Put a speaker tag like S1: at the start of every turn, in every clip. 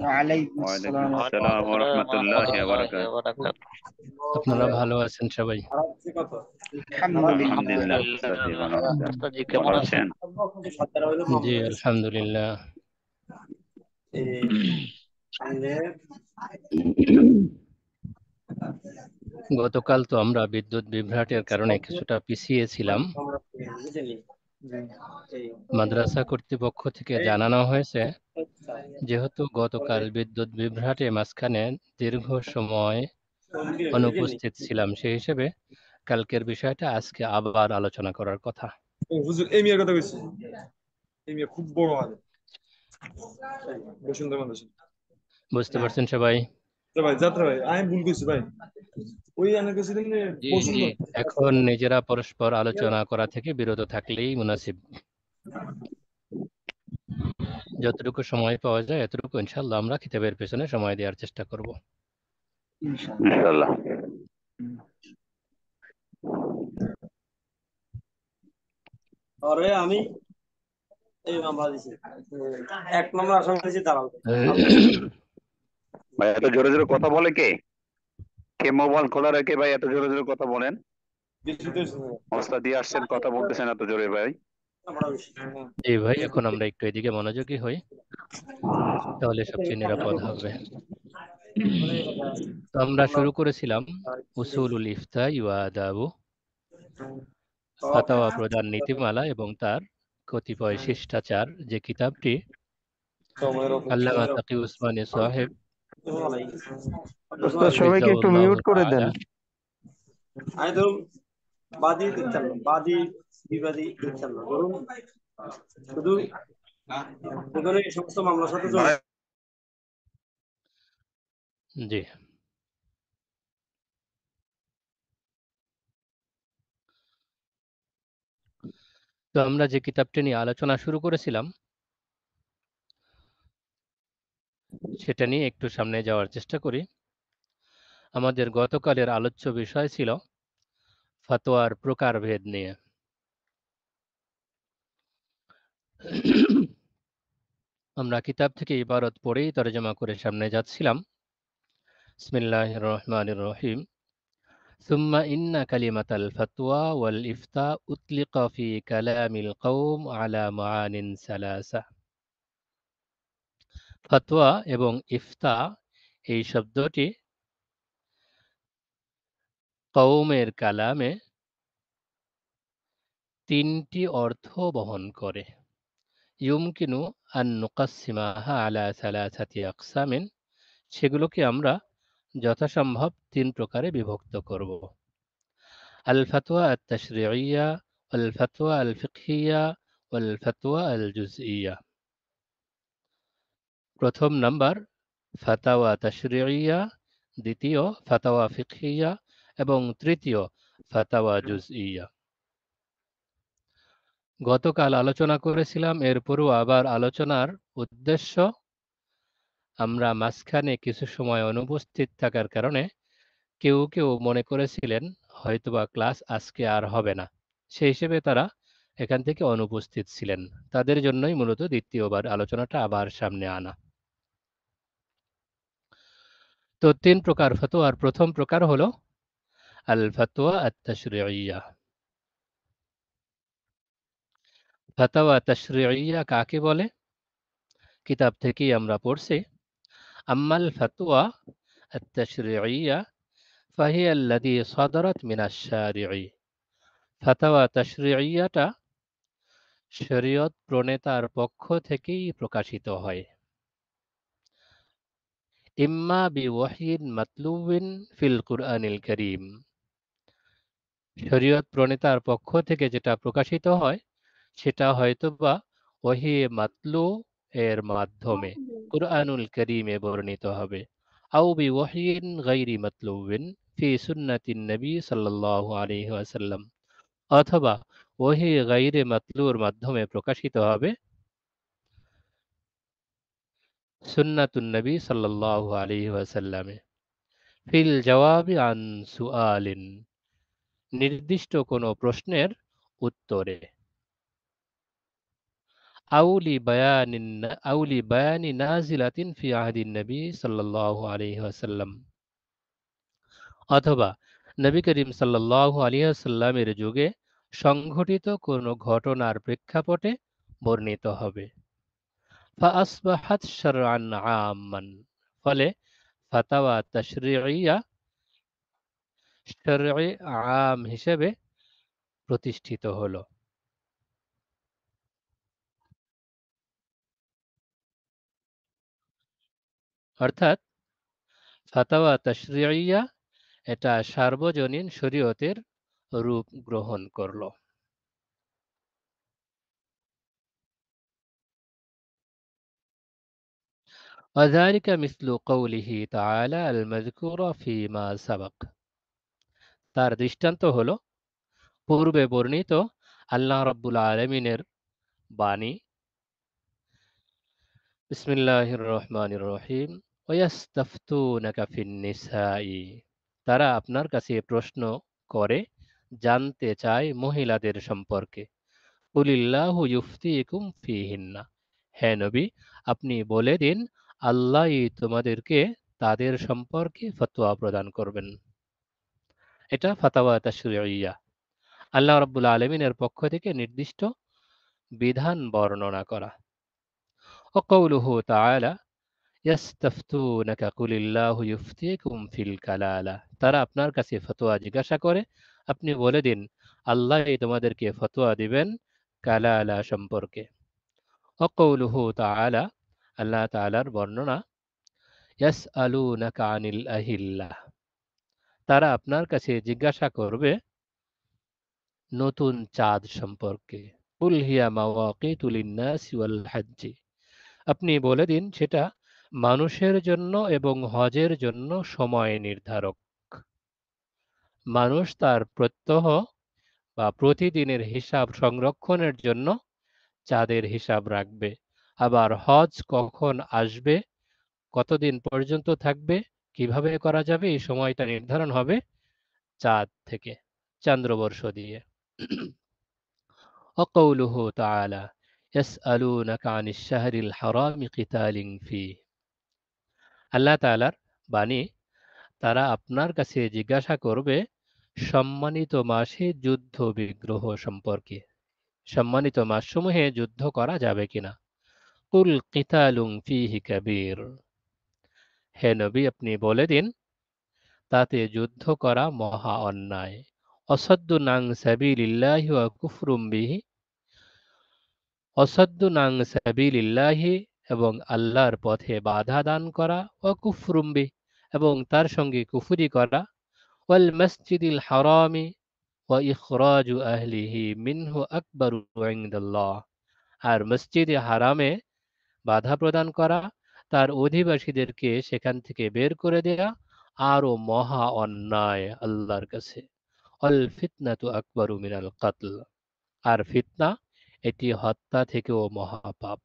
S1: আপনারা ভালো আছেন সবাই জি আলহামদুলিল্লাহ গতকাল তো আমরা বিদ্যুৎ বিভ্রাটের কারণে কিছুটা পিছিয়ে ছিলাম মাদ্রাসা কর্তৃপক্ষ থেকে জানানো হয়েছে যেহেতু গতকাল বিদ্যুৎ বিভ্রাটে মাঝখানে দীর্ঘ সময় অনুপস্থিত ছিলাম সেই হিসেবে কালকের বিষয়টা আজকে আবার আলোচনা করার কথা বুঝতে পারছেন সবাই
S2: ভাই যাত্রা ভাই আমি ভুল করছি ভাই ওই
S1: এখন নিজেরা পরস্পর আলোচনা করা থেকে বিরত থাকলেই মুনাসিব যতটুকু সময় পাওয়া যায় এতটুকু ইনশাল্লাহ আমরা কিতাবের পেছনে সময় দেওয়ার চেষ্টা করব ইনশাল্লাহ
S3: আমি এক নম্বর আসামি দিছি ভাই এত জোরে জোরে কথা বলে কে কে মোবাইল খোলা রেখে ভাই এত জোরে জোরে কথা বলেন মশলা দিয়ে আসছেন কথা বলতেছেন
S1: এত জোরে ভাই জি ভাই এখন আমরা একটু এদিকে মনোযোগী হই তাহলে সবচেয়ে নিরাপদ হবে আমরা শুরু করেছিলাম উসুলুল ইফতা ইওয়া আদাবু ফাতাওয়া প্রদান নীতিমালা এবং তার কতিপয় শিষ্টাচার যে কিতাবটি আল্লামা তাকি উসমানী সাহেব
S3: সবাইকে একটু মিউট করে দেন আচ্ছা। না বিবাদী না শুধু সমস্ত মামলার
S2: সাথে
S1: জি তো আমরা যে কিতাবটি নিয়ে আলোচনা শুরু করেছিলাম সেটা নিয়ে একটু সামনে যাওয়ার চেষ্টা করি আমাদের গতকালের আলোচ্য বিষয় ছিল ফাতোয়ার প্রকারভেদ নিয়ে আমরা কিতাব থেকে ইবারত পড়েই তরজমা করে সামনে যাচ্ছিলাম ইসমিল্লাহ রহমান রহিম ثم إن كلمة الفتوى والإفتاء أطلق في كلام القوم على معان ثلاثة ফতোয়া এবং ইফতা এই শব্দটি কৌমের কালামে তিনটি অর্থ বহন করে ইউমকিনু আন্নুকাসিমাহা আলা সালাসাতি আকসামিন সেগুলোকে আমরা যথাসম্ভব তিন প্রকারে বিভক্ত করব আল ফতোয়া আত্মশ্রেয়া আল ফতোয়া আল ফিকা আল ফতোয়া আল ইয়া প্রথম নাম্বার ফাতাওয়া তাশরিয়া দ্বিতীয় ফাতাওয়া ফিকহিয়া এবং তৃতীয় ফাতাওয়া ইয়া গতকাল আলোচনা করেছিলাম এরপরও আবার আলোচনার উদ্দেশ্য আমরা মাঝখানে কিছু সময় অনুপস্থিত থাকার কারণে কেউ কেউ মনে করেছিলেন হয়তোবা ক্লাস আজকে আর হবে না সেই হিসেবে তারা এখান থেকে অনুপস্থিত ছিলেন তাদের জন্যই মূলত দ্বিতীয়বার আলোচনাটা আবার সামনে আনা তো তিন প্রকার ফতোয়ার প্রথম প্রকার হলো আল ফতোয়া আত্মশ্রেয়া ফতোয়া তশ্রেয়া কাকে বলে কিতাব থেকেই আমরা পড়ছি আম্মাল ফতোয়া আত্মশ্রেয়া ফাহি আল্লাদি সদরত মিনাশারি ফতোয়া তশ্রেয়াটা শরীয়ত প্রণেতার পক্ষ থেকেই প্রকাশিত হয় ইম্মা বিওয়াহিন মাতলুবিন ফিল কুরআনিল করিম শরীয়ত প্রণেতার পক্ষ থেকে যেটা প্রকাশিত হয় সেটা হয়তোবা ওহি মাতলু এর মাধ্যমে কুরআনুল করিমে বর্ণিত হবে আউ বিওয়াহিন গাইরি মাতলুবিন ফি সুন্নাতিন নবী সাল্লাল্লাহু আলাইহি ওয়াসাল্লাম অথবা ওহি গাইরে মাতলুর মাধ্যমে প্রকাশিত হবে সুন্নাতুন্নবী ওয়াসাল্লামে ফিল জওয়াবি আন সুআলিন নির্দিষ্ট কোনো প্রশ্নের উত্তরে আউলি বায়ানিন আউলি বায়ানি নাজিলাতিন ফি আহদিন নবী সাল্লাল্লাহু আলাইহি ওয়াসাল্লাম অথবা নবী করিম সাল্লাল্লাহু আলাইহি ওয়াসাল্লামের যুগে সংঘটিত কোনো ঘটনার প্রেক্ষাপটে বর্ণিত হবে ফলে আম হিসেবে প্রতিষ্ঠিত হলো অর্থাৎ ফাতাওয়া তশ্রিয়া এটা সার্বজনীন শরীয়তের রূপ গ্রহণ করলো وذلك مثل قوله تعالى المذكور فيما سبق তার দৃষ্টান্ত হলো পূর্বে বর্ণিত আল্লাহ রাব্বুল আলমিনের বাণী বিসমিল্লাহির রহমানির রহিম ওয়াস্তাফতুনাকা ফিন নিসাই তারা আপনার কাছে প্রশ্ন করে জানতে চায় মহিলাদের সম্পর্কে কুলিল্লাহু ইউফতিকুম ফিহিন্না হে নবী আপনি বলে দিন আল্লাহই তোমাদেরকে তাদের সম্পর্কে ফতোয়া প্রদান করবেন এটা ফাতাওয়া তাশুরিয়া আল্লাহ রব্বুল আলমিনের পক্ষ থেকে নির্দিষ্ট বিধান বর্ণনা করা وقوله تعالى يستفتونك قل الله يفتيكم في الكلالة তারা আপনার কাছে ফতোয়া জিজ্ঞাসা করে আপনি বলে দিন আল্লাহ তোমাদেরকে ফতোয়া দিবেন কালালা সম্পর্কে وقوله تعالى আল্লাহ তালার বর্ণনা ইয়াস আলু নাকা আনিল আহিল্লাহ তারা আপনার কাছে জিজ্ঞাসা করবে নতুন চাঁদ সম্পর্কে উলহিয়া মাওয়াকে তুলিন্নাসি ওয়াল হাজ্জি আপনি বলে দিন সেটা মানুষের জন্য এবং হজের জন্য সময় নির্ধারক মানুষ তার প্রত্যহ বা প্রতিদিনের হিসাব সংরক্ষণের জন্য চাঁদের হিসাব রাখবে আবার হজ কখন আসবে কতদিন পর্যন্ত থাকবে কিভাবে করা যাবে এই সময়টা নির্ধারণ হবে চাঁদ থেকে চান্দ্রবর্ষ দিয়ে وقوله তালা এস আলু الشهر الحرام কিতালিং ফি আল্লাহ তালার বাণী তারা আপনার কাছে জিজ্ঞাসা করবে সম্মানিত মাসে যুদ্ধ বিগ্রহ সম্পর্কে সম্মানিত মাস সমূহে যুদ্ধ করা যাবে কিনা কুল কিতালুং ফিহি কাবীর হে নবী আপনি বলে দিন তাতে যুদ্ধ করা মহা অন্যায় অসদ্দু নাং সাবিলিল্লাহি ওয়া কুফরুম বিহি অসদ্দু নাং সাবিলিল্লাহি এবং আল্লাহর পথে বাধা দান করা ও কুফরুম্বি এবং তার সঙ্গে কুফুরি করা ওয়াল মসজিদিল হারামি ওয়া ইখরাজু আহলিহি মিনহু আকবারু ইনদাল্লাহ আর মসজিদে হারামে বাধা প্রদান করা তার অধিবাসীদেরকে সেখান থেকে বের করে দেয়া আরো মহা অন্যায় আল্লাহর কাছে অল ফিতনা তু আকবর মিনাল কাতল আর ফিতনা এটি হত্যা থেকেও মহাপাপ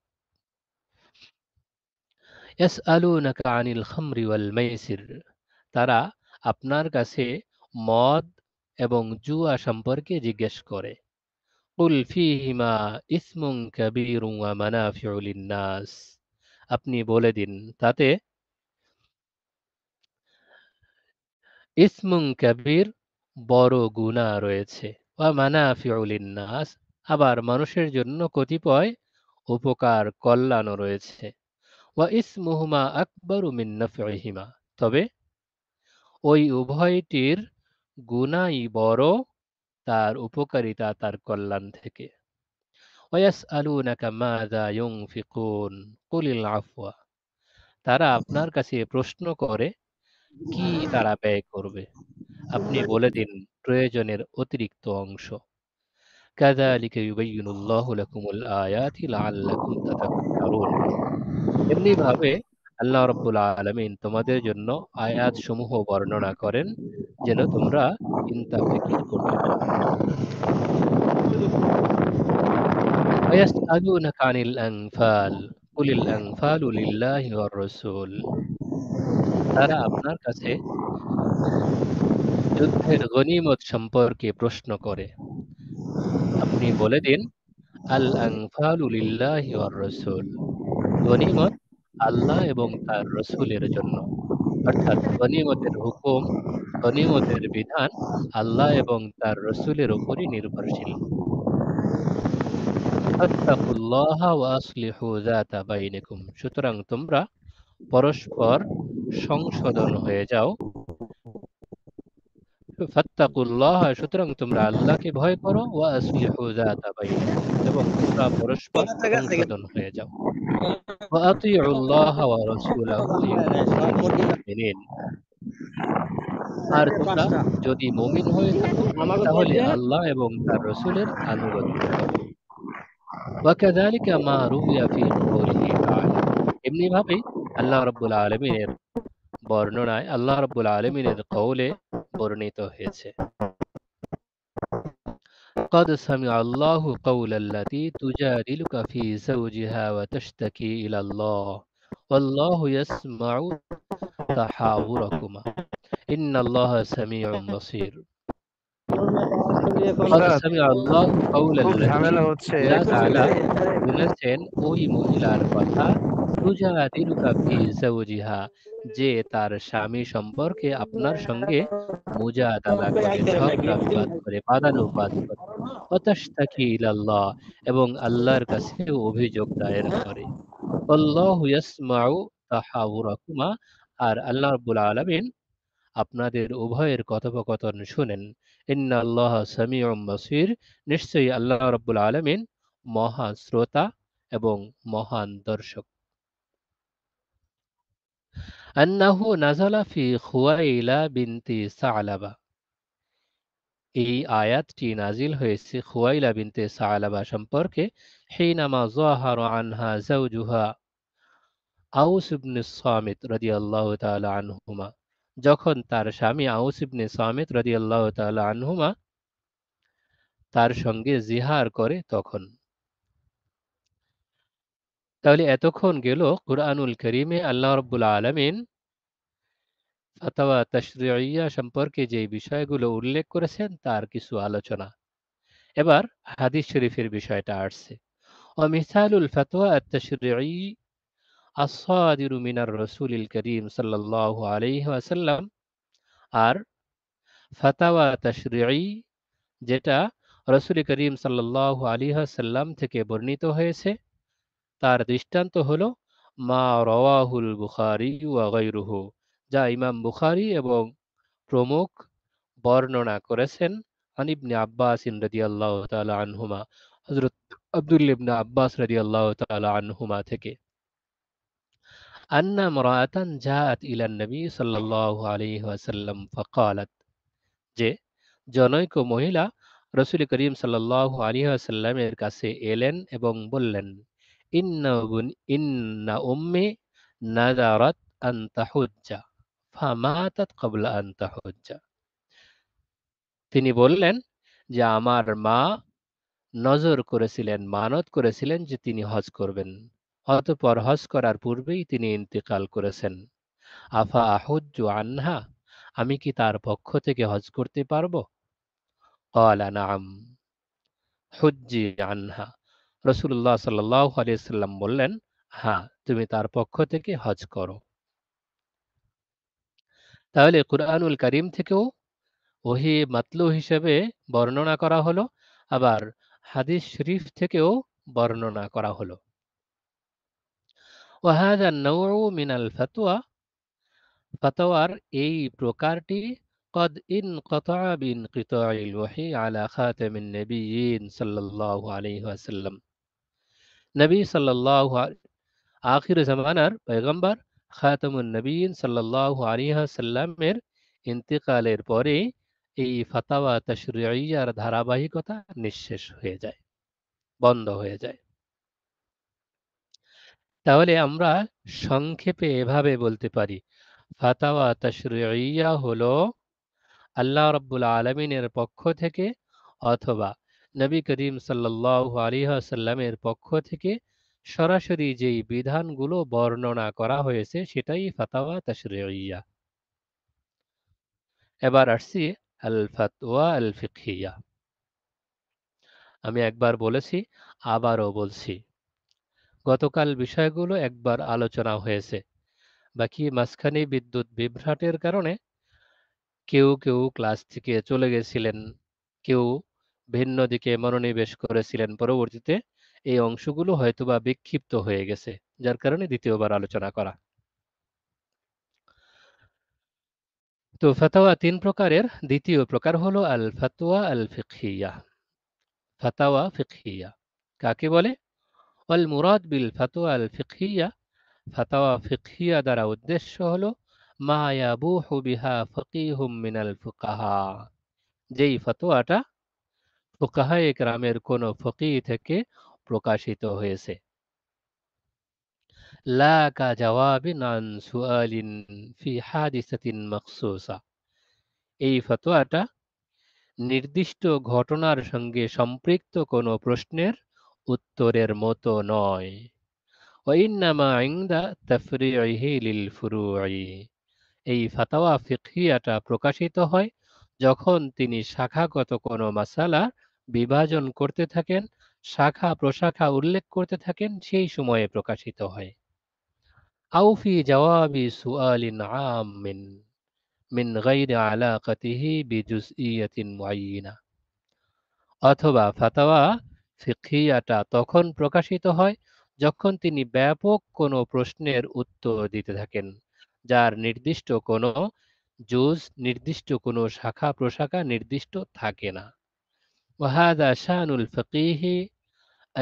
S1: এস আলু নাকা আনিল খামরি ওয়াল মাইসির তারা আপনার কাছে মদ এবং জুয়া সম্পর্কে জিজ্ঞেস করে কুল ফিহিমা ইসমুন কাবীরু ওয়া মানাফিউ লিন-নাস আপনি বলে দিন তাতে ইসমুন কাবীর বড় গুনাহ রয়েছে ওয়া মানাফিউ লিন-নাস আবার মানুষের জন্য কতিপয় উপকার কল্যাণও রয়েছে ওয়া ইসমুহুমা আকবারু মিন নাফিহিমা তবে ওই উভয়টির গুনাই বড় তার উপকারিতা তার কল্যাণ থেকে তারা আপনার কাছে প্রশ্ন করে কি তারা ব্যয় করবে আপনি বলে দিন প্রয়োজনের অতিরিক্ত অংশ কাদা يبين এমনি ভাবে আল্লাহ রব্বুল আলমিন তোমাদের জন্য আয়াত সমূহ বর্ণনা করেন যেন তোমরা চিন্তা ফিকির করতে তারা আপনার কাছে যুদ্ধের গনিমত সম্পর্কে প্রশ্ন করে আপনি বলে দিন আল আনফালু লিল্লাহি গনিমত আল্লাহ এবং তার রসুলের জন্য অর্থাৎ গনিমতের হুকুম গনিমতের বিধান আল্লাহ এবং তার রসুলের উপরই নির্ভরশীল সুতরাং তোমরা পরস্পর সংশোধন হয়ে যাও ফাত্তাকুল্লাহ সুতরাং তোমরা আল্লাহকে ভয় করো ওয়া আসলিহু যাতা বাইন এবং তোমরা পরস্পর সংশোধন হয়ে যাও ওয়া আতিউল্লাহ ওয়া রাসূলাহু আর তোমরা যদি মুমিন হয়ে থাকো তাহলে আল্লাহ এবং তার রসুলের আনুগত্য وكذلك ما روي في قوله تعالى এমনি ভাবে আল্লাহ রাব্বুল আলামিনের বর্ণনায় আল্লাহ রাব্বুল আলামিনের কওলে বর্ণিত হয়েছে قد سمع الله قول التي تجادلك في زوجها وتشتكي إلى الله والله يسمع تحاوركما إن الله سميع بصير বলেছেন ওই মহিলার কথা সুজাহা দিনুকা ফি জাওজিহা যে তার স্বামী সম্পর্কে আপনার সঙ্গে মুজাদালা করে ঝগড়াবাদ করে বাদানুবাদ করে অতাশতাকি ইলাল্লাহ এবং আল্লাহর কাছে অভিযোগ দায়ের করে আল্লাহ ইয়াসমাউ তাহাউরাকুমা আর আল্লাহ রাব্বুল আলামিন আপনাদের উভয়ের কথোপকথন শুনেন ইন্না আল্লাহ সামিউম বাসির নিশ্চয়ই আল্লাহ রাব্বুল আলামিন মহা শ্রোতা এবং মহান দর্শক আন্নাহু নাজালা ফি খুয়াইলা বিনতি সালাবা এই আয়াতটি নাজিল হয়েছে খুয়াইলা বিনতে সালাবা সম্পর্কে হেইনামা জোহার আনহা জাউজুহা আউস ইবনে সামিত রাদিয়াল্লাহু তাআলা আনহুমা যখন তার স্বামী আউস ইবনে সামিত রাদিয়াল্লাহু তাআলা আনহুমা তার সঙ্গে জিহার করে তখন তাহলে এতক্ষণ গেল কোরআনুল করিমে আল্লাহ রব্বুল আলমিন ফাতাওয়া তাশরিয়া সম্পর্কে যে বিষয়গুলো উল্লেখ করেছেন তার কিছু আলোচনা এবার হাদিস শরীফের বিষয়টা আসছে অমিসালুল ফাতোয়া আত্মশরি আসাদিরু মিনার রসুলিল করিম সাল্লাহ আলহি আসাল্লাম আর ফাতাওয়া তাশরি যেটা রসুল করিম সাল্লাহ আলী আসাল্লাম থেকে বর্ণিত হয়েছে তার দৃষ্টান্ত হল মা রওয়াহুল বুখারি ওয়াগাইরুহ যা ইমাম বুখারি এবং প্রমুখ বর্ণনা করেছেন আনিবনে আব্বাস ইমরাদি আল্লাহ তালা আনহুমা হজরত আব্দুল আব্বাস রাদি আল্লাহ তালা আনহুমা থেকে أن امرأة جاءت إلى النبي صلى الله عليه وسلم فقالت যে জনৈক মহিলা রসুল করিম সাল্লাহ আলী আসাল্লামের কাছে এলেন এবং বললেন ইন্নাগুন ইন্না উম্মি নাজারাত আন্তাহুজ্জা ফামাতাত কবলা আন্তাহুজ্জা তিনি বললেন যে আমার মা নজর করেছিলেন মানত করেছিলেন যে তিনি হজ করবেন অতপর হজ করার পূর্বেই তিনি ইন্তেকাল করেছেন আফা আহুজ্জু আনহা আমি কি তার পক্ষ থেকে হজ করতে পারবো কলা নাম হুজ্জি আনহা রসুল্লাহ সাল্লাহ আলিয়াল্লাম বললেন হ্যাঁ তুমি তার পক্ষ থেকে হজ করো তাহলে কুরআনুল করিম থেকেও ওহি মাতলু হিসেবে বর্ণনা করা হলো আবার হাদিস শরীফ থেকেও বর্ণনা করা হলো মিনাল ফাতোয়া ফাতোয়ার এই প্রকারটি قد انقطع بانقطاع الوحي على خاتم النبيين صلى الله عليه وسلم নবী সাল্লাহ আখির জামানার পেগম্বর খাতামুন নবীন সাল্লাহ আলিহা সাল্লামের ইন্তেকালের পরে এই ফাতাওয়া তশরিয়ার ধারাবাহিকতা নিঃশেষ হয়ে যায় বন্ধ হয়ে যায় তাহলে আমরা সংক্ষেপে এভাবে বলতে পারি ফাতাওয়া তশরিয়া হলো আল্লাহ রব্বুল আলমিনের পক্ষ থেকে অথবা নবী করিম সাল্লাহ আলিহাসাল্লামের পক্ষ থেকে সরাসরি যেই বিধানগুলো বর্ণনা করা হয়েছে সেটাই ফাতাওয়া তাশরিয়া এবার আসছি আল ফাতোয়া আল ফিকিয়া আমি একবার বলেছি আবারও বলছি গতকাল বিষয়গুলো একবার আলোচনা হয়েছে বাকি মাঝখানে বিদ্যুৎ বিভ্রাটের কারণে কেউ কেউ ক্লাস থেকে চলে গেছিলেন কেউ ভিন্ন দিকে মনোনিবেশ করেছিলেন পরবর্তীতে এই অংশগুলো হয়তোবা বিক্ষিপ্ত হয়ে গেছে যার কারণে দ্বিতীয়বার আলোচনা করা তো ফাতাওয়া তিন প্রকারের দ্বিতীয় প্রকার হলো আল ফাতোয়া আল ফিকিয়া ফাতাওয়া ফিকিয়া কাকে বলে অল মুরাদ বিল ফাতোয়া আল ফিকিয়া ফাতাওয়া ফিকিয়া দ্বারা উদ্দেশ্য হলো মায়াবুহু বিহা ফকিহুম মিনাল ফুকাহা যেই ফতোয়াটা ফুকাহায়ে কেরামের কোন ফকিহ থেকে প্রকাশিত হয়েছে লা কা জাওয়াবিন আন সুআলিন ফি হাদিসাতিন মাকসুসা এই ফতোয়াটা নির্দিষ্ট ঘটনার সঙ্গে সম্পৃক্ত কোন প্রশ্নের উত্তরের মতো নয় ওয়াইন্নামা ইংদা তাফরিহি লিল ফুরুই এই ফাতাওয়া ফিকহিয়াটা প্রকাশিত হয় যখন তিনি শাখাগত কোনো মাসালা বিভাজন করতে থাকেন শাখা প্রশাখা উল্লেখ করতে থাকেন সেই সময়ে প্রকাশিত হয় আউফি জওয়াবি সুআলিন আম মিন গাইরি আলাকাতিহি বিজুসইয়াতিন মুআইয়িনা অথবা ফাতাওয়া ফিকহিয়াটা তখন প্রকাশিত হয় যখন তিনি ব্যাপক কোনো প্রশ্নের উত্তর দিতে থাকেন যার নির্দিষ্ট কোনো জুজ নির্দিষ্ট কোনো শাখা প্রশাখা নির্দিষ্ট থাকে না وهذا شان الفقيه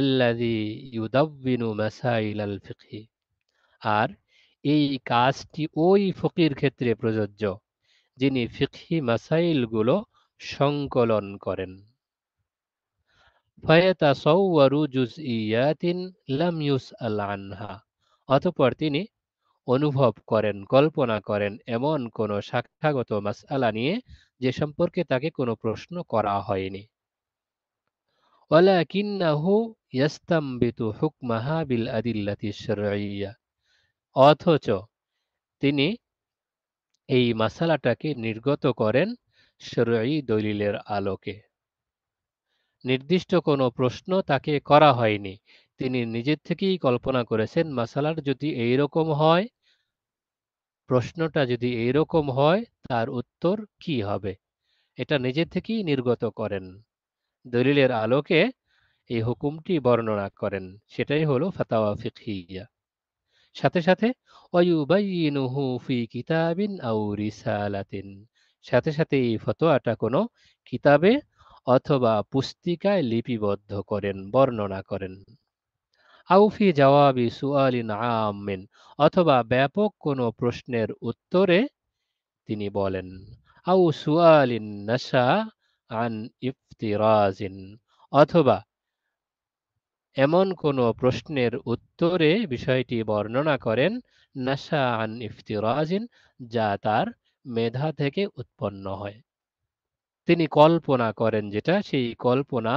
S1: الذي يدون مسائل الفقه আর এই কাজটি ওই ফকির ক্ষেত্রে প্রযোজ্য যিনি ফিকহি মাসাইলগুলো সংকলন করেন ফয়াতাসাওয়ারু লাম ইউসআল তিনি অনুভব করেন কল্পনা করেন এমন কোন সাক্ষাগত মাসালা নিয়ে যে সম্পর্কে তাকে কোনো প্রশ্ন করা হয়নি ওয়ালাকিন্নাহু ইয়াস্তাম্বিতু হুকমাহা বিল আদিল্লাতি শরঈয়া অথচ তিনি এই মাসালাটাকে নির্গত করেন শরঈ দলিলের আলোকে নির্দিষ্ট কোনো প্রশ্ন তাকে করা হয়নি তিনি নিজের থেকেই কল্পনা করেছেন মাসালার যদি এই রকম হয় প্রশ্নটা যদি এই রকম হয় তার উত্তর কি হবে এটা নিজের থেকেই নির্গত করেন দলিলের আলোকে এই হুকুমটি বর্ণনা করেন সেটাই হলো ফাতাওয়া ফিকহিয়া সাথে সাথে ওয়ুবাইনুহু ফি কিতাবিন আও রিসালাতিন সাথে সাথে এই ফতোয়াটা কোনো কিতাবে অথবা পুস্তিকায় লিপিবদ্ধ করেন বর্ণনা করেন আউফি জাওয়াবি সুয়ালিন আমিন অথবা ব্যাপক কোনো প্রশ্নের উত্তরে তিনি বলেন আউ সুয়ালিন নাসা আন তিরাজিন অথবা এমন কোন প্রশ্নের উত্তরে বিষয়টি বর্ণনা করেন নাসা আন ইফতিরাজিন যা তার মেধা থেকে উৎপন্ন হয় তিনি কল্পনা করেন যেটা সেই কল্পনা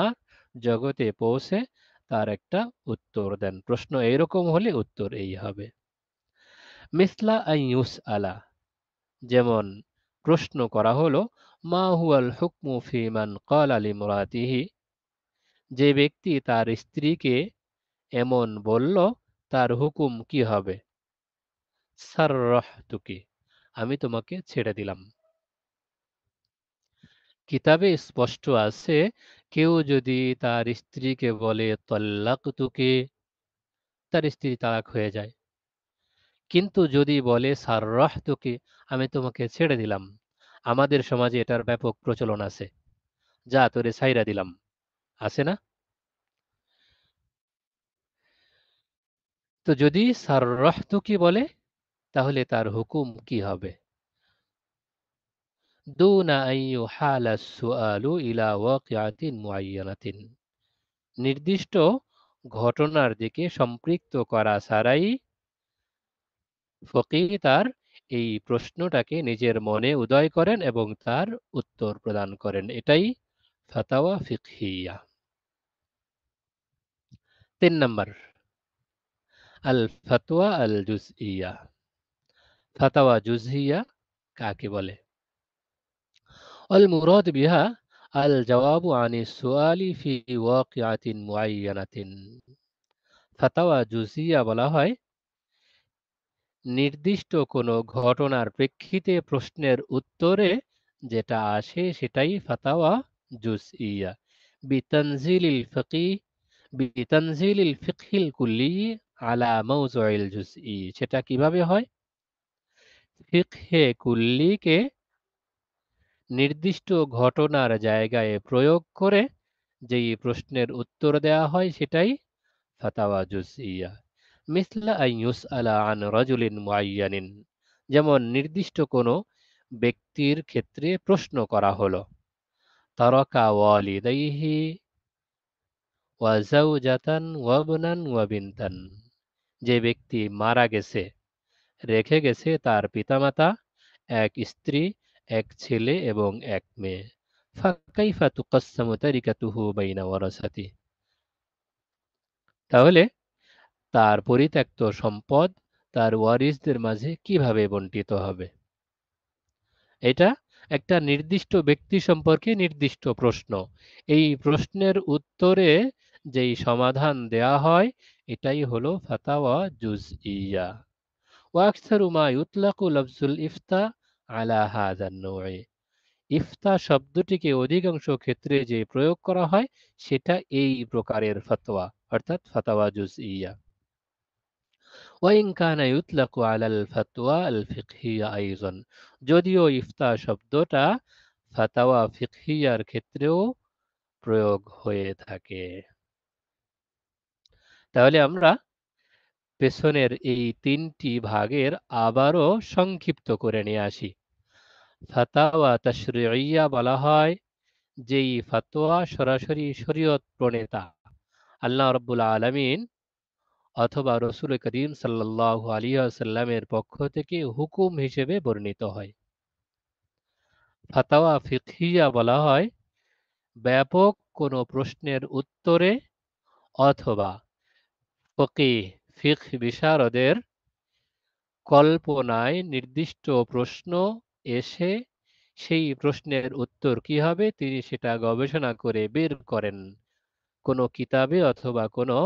S1: জগতে পৌঁছে তার একটা উত্তর দেন প্রশ্ন এরকম হলে উত্তর এই হবে মিসলা আলা যেমন প্রশ্ন করা হলো মা হুয়াল হুকমু ফিমান কল আলী মুরাতিহি যে ব্যক্তি তার স্ত্রীকে এমন বলল তার হুকুম কি হবে সাররহ তুকি আমি তোমাকে ছেড়ে দিলাম কিতাবে স্পষ্ট আছে কেউ যদি তার স্ত্রীকে বলে তল্লাক তুকে তার স্ত্রী তালাক হয়ে যায় কিন্তু যদি বলে সাররাহ তোকে আমি তোমাকে ছেড়ে দিলাম আমাদের সমাজে এটার ব্যাপক প্রচলন আছে যা তোরে সাইরা দিলাম আছে না তো যদি সাররাহ কি বলে তাহলে তার হুকুম কি হবে নির্দিষ্ট ঘটনার দিকে সম্পৃক্ত করা ছাড়াই ফকি তার এই প্রশ্নটাকে নিজের মনে উদয় করেন এবং তার উত্তর প্রদান করেন এটাই ফাতাওয়া ফিকহিয়া তিন নম্বর আল ফাতোয়া আল জুজ ইয়া ফাতাওয়া জুজহিয়া কাকে বলে অল মুরদ বিহা আল জওয়াবু আনি সুয়ালি ফি ওয়াকিয়াতিন মুআয়্যানাতিন ফাতাওয়া জুজিয়া বলা হয় নির্দিষ্ট কোনো ঘটনার প্রেক্ষিতে প্রশ্নের উত্তরে যেটা আসে সেটাই ফাতাওয়া জুস ইয়া বিতঞ্জিল ফকি বিতঞ্জিল ফিকিল কুল্লি আলা জুস ই সেটা কিভাবে হয় ফিকহে কুল্লিকে নির্দিষ্ট ঘটনার জায়গায় প্রয়োগ করে যেই প্রশ্নের উত্তর দেয়া হয় সেটাই ফাতাওয়া জুস ইয়া মিথলা যেমন নির্দিষ্ট কোন ব্যক্তির ক্ষেত্রে প্রশ্ন করা হলো যে ব্যক্তি মারা গেছে রেখে গেছে তার পিতামাতা এক স্ত্রী এক ছেলে এবং এক মেয়ে বাইনা তাহলে তার পরিত্যক্ত সম্পদ তার ওয়ারিসদের মাঝে কিভাবে বন্টিত হবে এটা একটা নির্দিষ্ট ব্যক্তি সম্পর্কে নির্দিষ্ট প্রশ্ন এই প্রশ্নের উত্তরে যেই সমাধান দেয়া হয় এটাই হলো ফাতাওয়া জুজ ইয়া ওয়াকসারুমা ইউতলাকু লফজুল ইফতা আলা হাজান ইফতা শব্দটিকে অধিকাংশ ক্ষেত্রে যে প্রয়োগ করা হয় সেটা এই প্রকারের ফতোয়া অর্থাৎ ফাতাওয়া জুজ ইয়া ওয়াইং কানা ইউতলাকু আলাল ফাতোয়া আল ফিকহিয়া আইজন যদিও ইফতা শব্দটা ফাতাওয়া ফিকহিয়ার ক্ষেত্রেও প্রয়োগ হয়ে থাকে তাহলে আমরা পেছনের এই তিনটি ভাগের আবারও সংক্ষিপ্ত করে নিয়ে আসি ফাতাওয়া তাশরিয়া বলা হয় যেই ফাতোয়া সরাসরি শরীয়ত প্রণেতা আল্লাহ রব্বুল আলমিন অথবা রসুল করিম সাল্লাহ আলিয়াসাল্লামের পক্ষ থেকে হুকুম হিসেবে বর্ণিত হয় ফাতাওয়া ফিকহিয়া বলা হয় ব্যাপক কোনো প্রশ্নের উত্তরে অথবা ফকি ফিক বিশারদের কল্পনায় নির্দিষ্ট প্রশ্ন এসে সেই প্রশ্নের উত্তর কি হবে তিনি সেটা গবেষণা করে বের করেন কোনো কিতাবে অথবা কোনো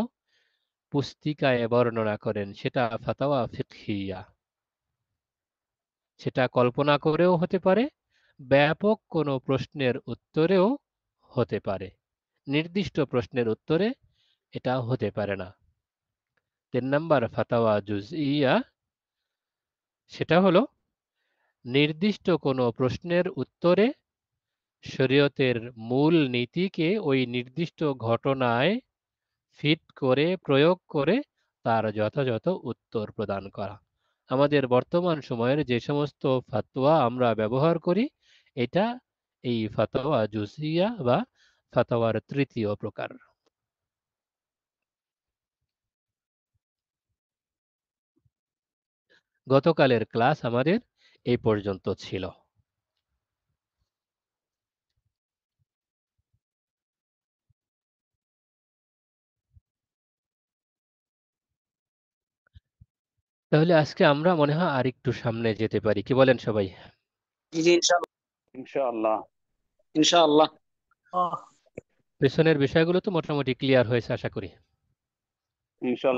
S1: পুস্তিকায় বর্ণনা করেন সেটা ফাতাওয়া ফিকহিয়া সেটা কল্পনা করেও হতে পারে ব্যাপক কোনো প্রশ্নের উত্তরেও হতে পারে নির্দিষ্ট প্রশ্নের উত্তরে এটা হতে পারে না তিন নম্বর ফাতাওয়া জুজ ইয়া সেটা হলো নির্দিষ্ট কোনো প্রশ্নের উত্তরে শরীয়তের মূল নীতিকে ওই নির্দিষ্ট ঘটনায় ফিট করে প্রয়োগ করে তার যথাযথ উত্তর প্রদান করা আমাদের বর্তমান সময়ের যে সমস্ত ফাতোয়া আমরা ব্যবহার করি এটা এই ফাতোয়া জুসিয়া বা ফাতোয়ার তৃতীয় প্রকার গতকালের ক্লাস আমাদের এই পর্যন্ত ছিল তাহলে আজকে আমরা মনে হয় আরেকটু সামনে যেতে পারি কি বলেন সবাই পেছনের বিষয়গুলো তো মোটামুটি ক্লিয়ার হয়েছে আশা করি
S3: আচ্ছা,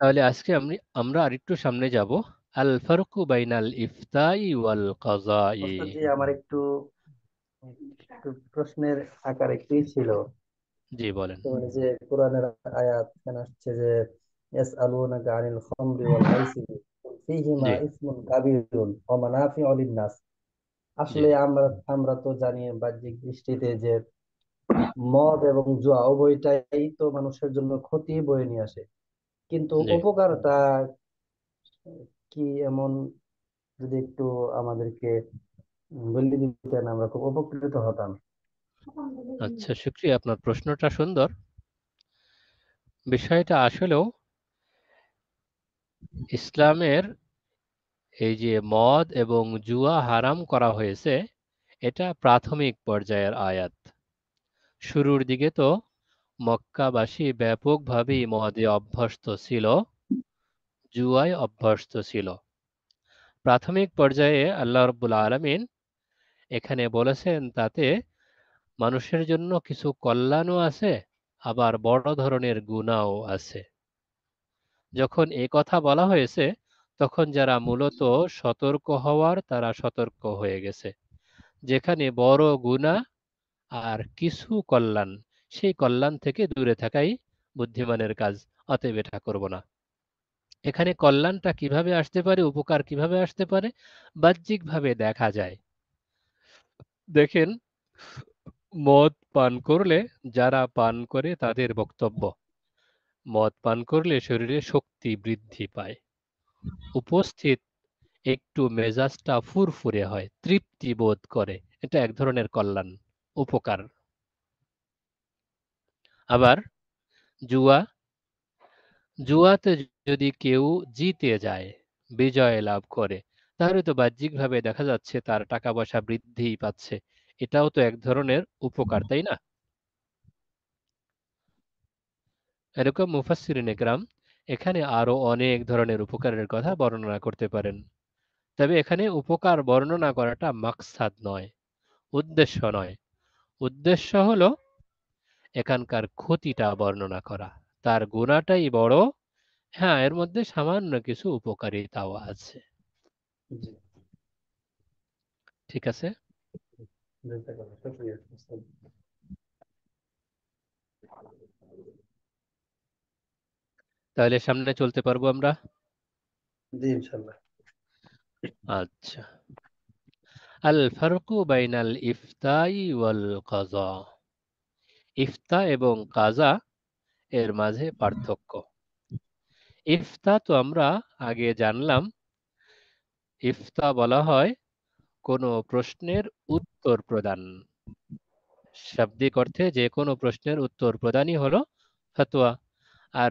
S1: তাহলে আজকে আমি আমরা আরেকটু সামনে যাব আল ফারুকু বাইনাল ইফতাই ওয়াল কাজাই
S3: আমার একটু প্রশ্নের আকার একটুই ছিল
S1: জি বলেন মানে
S3: যে কোরআনের আয়াত এখানে আসছে যে ইয়াসআলুনাকা আনিল খামরি ওয়াল মাইসিরি ফিহিমা ইসমুন কাবীরুন ওয়া মানাফিউ লিন-নাস আসলে আমরা আমরা তো জানি বাহ্যিক দৃষ্টিতে যে মদ এবং জুয়া উভয়টাই তো মানুষের জন্য ক্ষতি বয়ে নিয়ে আসে কিন্তু উপকারটা কি এমন যদি একটু আমাদেরকে বলে দিতেন আমরা খুব উপকৃত হতাম আচ্ছা
S1: সুক্রিয়া আপনার প্রশ্নটা সুন্দর বিষয়টা আসলেও ইসলামের এই যে মদ এবং জুয়া হারাম করা হয়েছে এটা প্রাথমিক পর্যায়ের আয়াত শুরুর দিকে তো মক্কাবাসী ব্যাপকভাবেই মদে অভ্যস্ত ছিল জুয়ায় অভ্যস্ত ছিল প্রাথমিক পর্যায়ে আল্লাহ রব্বুল আলমিন এখানে বলেছেন তাতে মানুষের জন্য কিছু কল্যাণও আছে আবার বড় ধরনের গুণাও আছে যখন এ কথা বলা হয়েছে তখন যারা মূলত সতর্ক হওয়ার তারা সতর্ক হয়ে গেছে যেখানে বড় গুণা আর কিছু কল্যাণ সেই কল্যাণ থেকে দূরে থাকাই বুদ্ধিমানের কাজ অতএব এটা করব না এখানে কল্যাণটা কিভাবে আসতে পারে উপকার কিভাবে আসতে পারে বাহ্যিকভাবে দেখা যায় দেখেন মদ পান করলে যারা পান করে তাদের বক্তব্য মদ পান করলে শরীরে শক্তি বৃদ্ধি পায় উপস্থিত একটু মেজাজটা ফুরফুরে হয় তৃপ্তি বোধ করে এটা এক ধরনের কল্যাণ উপকার আবার জুয়া জুয়াতে যদি কেউ জিতে যায় বিজয় লাভ করে তাহলে তো বাহ্যিকভাবে দেখা যাচ্ছে তার টাকা পয়সা বৃদ্ধি পাচ্ছে এটাও তো এক ধরনের উপকার তাই না এরকম মুফাসিরিনে গ্রাম এখানে আরো অনেক ধরনের উপকারের কথা বর্ণনা করতে পারেন তবে এখানে উপকার বর্ণনা করাটা মাকসাদ নয় উদ্দেশ্য নয় উদ্দেশ্য হল এখানকার ক্ষতিটা বর্ণনা করা তার গুণাটাই বড় হ্যাঁ এর মধ্যে সামান্য কিছু উপকারিতাও আছে ঠিক আছে তাহলে সামনে চলতে পারবো আমরা আচ্ছা আল ফারুকু বাইনাল ইফতাই ওয়াল কাজা ইফতা এবং কাজা এর মাঝে পার্থক্য ইফতা তো আমরা আগে জানলাম ইফতা বলা হয় কোনো প্রশ্নের উত্তর প্রদান শাব্দিক অর্থে যে কোনো প্রশ্নের উত্তর প্রদানই হলো ফতোয়া আর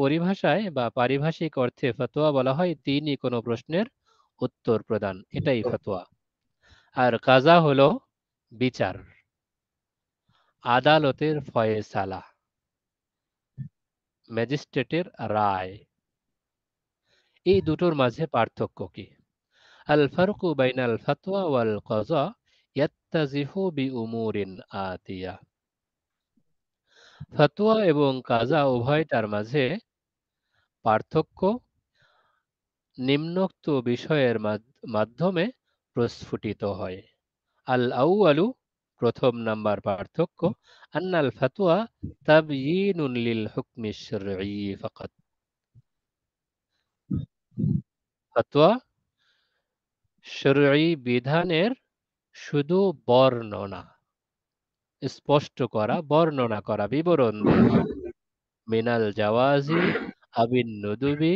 S1: পরিভাষায় বা পারিভাষিক অর্থে ফতোয়া বলা হয় তিনি কোনো প্রশ্নের উত্তর প্রদান এটাই ফতোয়া আর কাজা হলো বিচার আদালতের ফয়েসালা ম্যাজিস্ট্রেটের রায় এই দুটোর মাঝে পার্থক্য কি আল ফারুকু বাইনাল ফাতওয়া ওয়াল কজা ইয়াত্তাজিহু বি এবং কাজা উভয়টার মাঝে পার্থক্য নিম্নোক্ত বিষয়ের মাধ্যমে প্রস্ফুটিত হয় আল আউআলু প্রথম নাম্বার পার্থক্য আন্নাল ফাতোয়া তাবয়িনুন লিল হুকমি শরঈ ফাকাত ফাতোয়া শরী বিধানের শুধু বর্ণনা স্পষ্ট করা বর্ণনা করা বিবরণ মিনাল জাওয়াজি আবিল নদুবি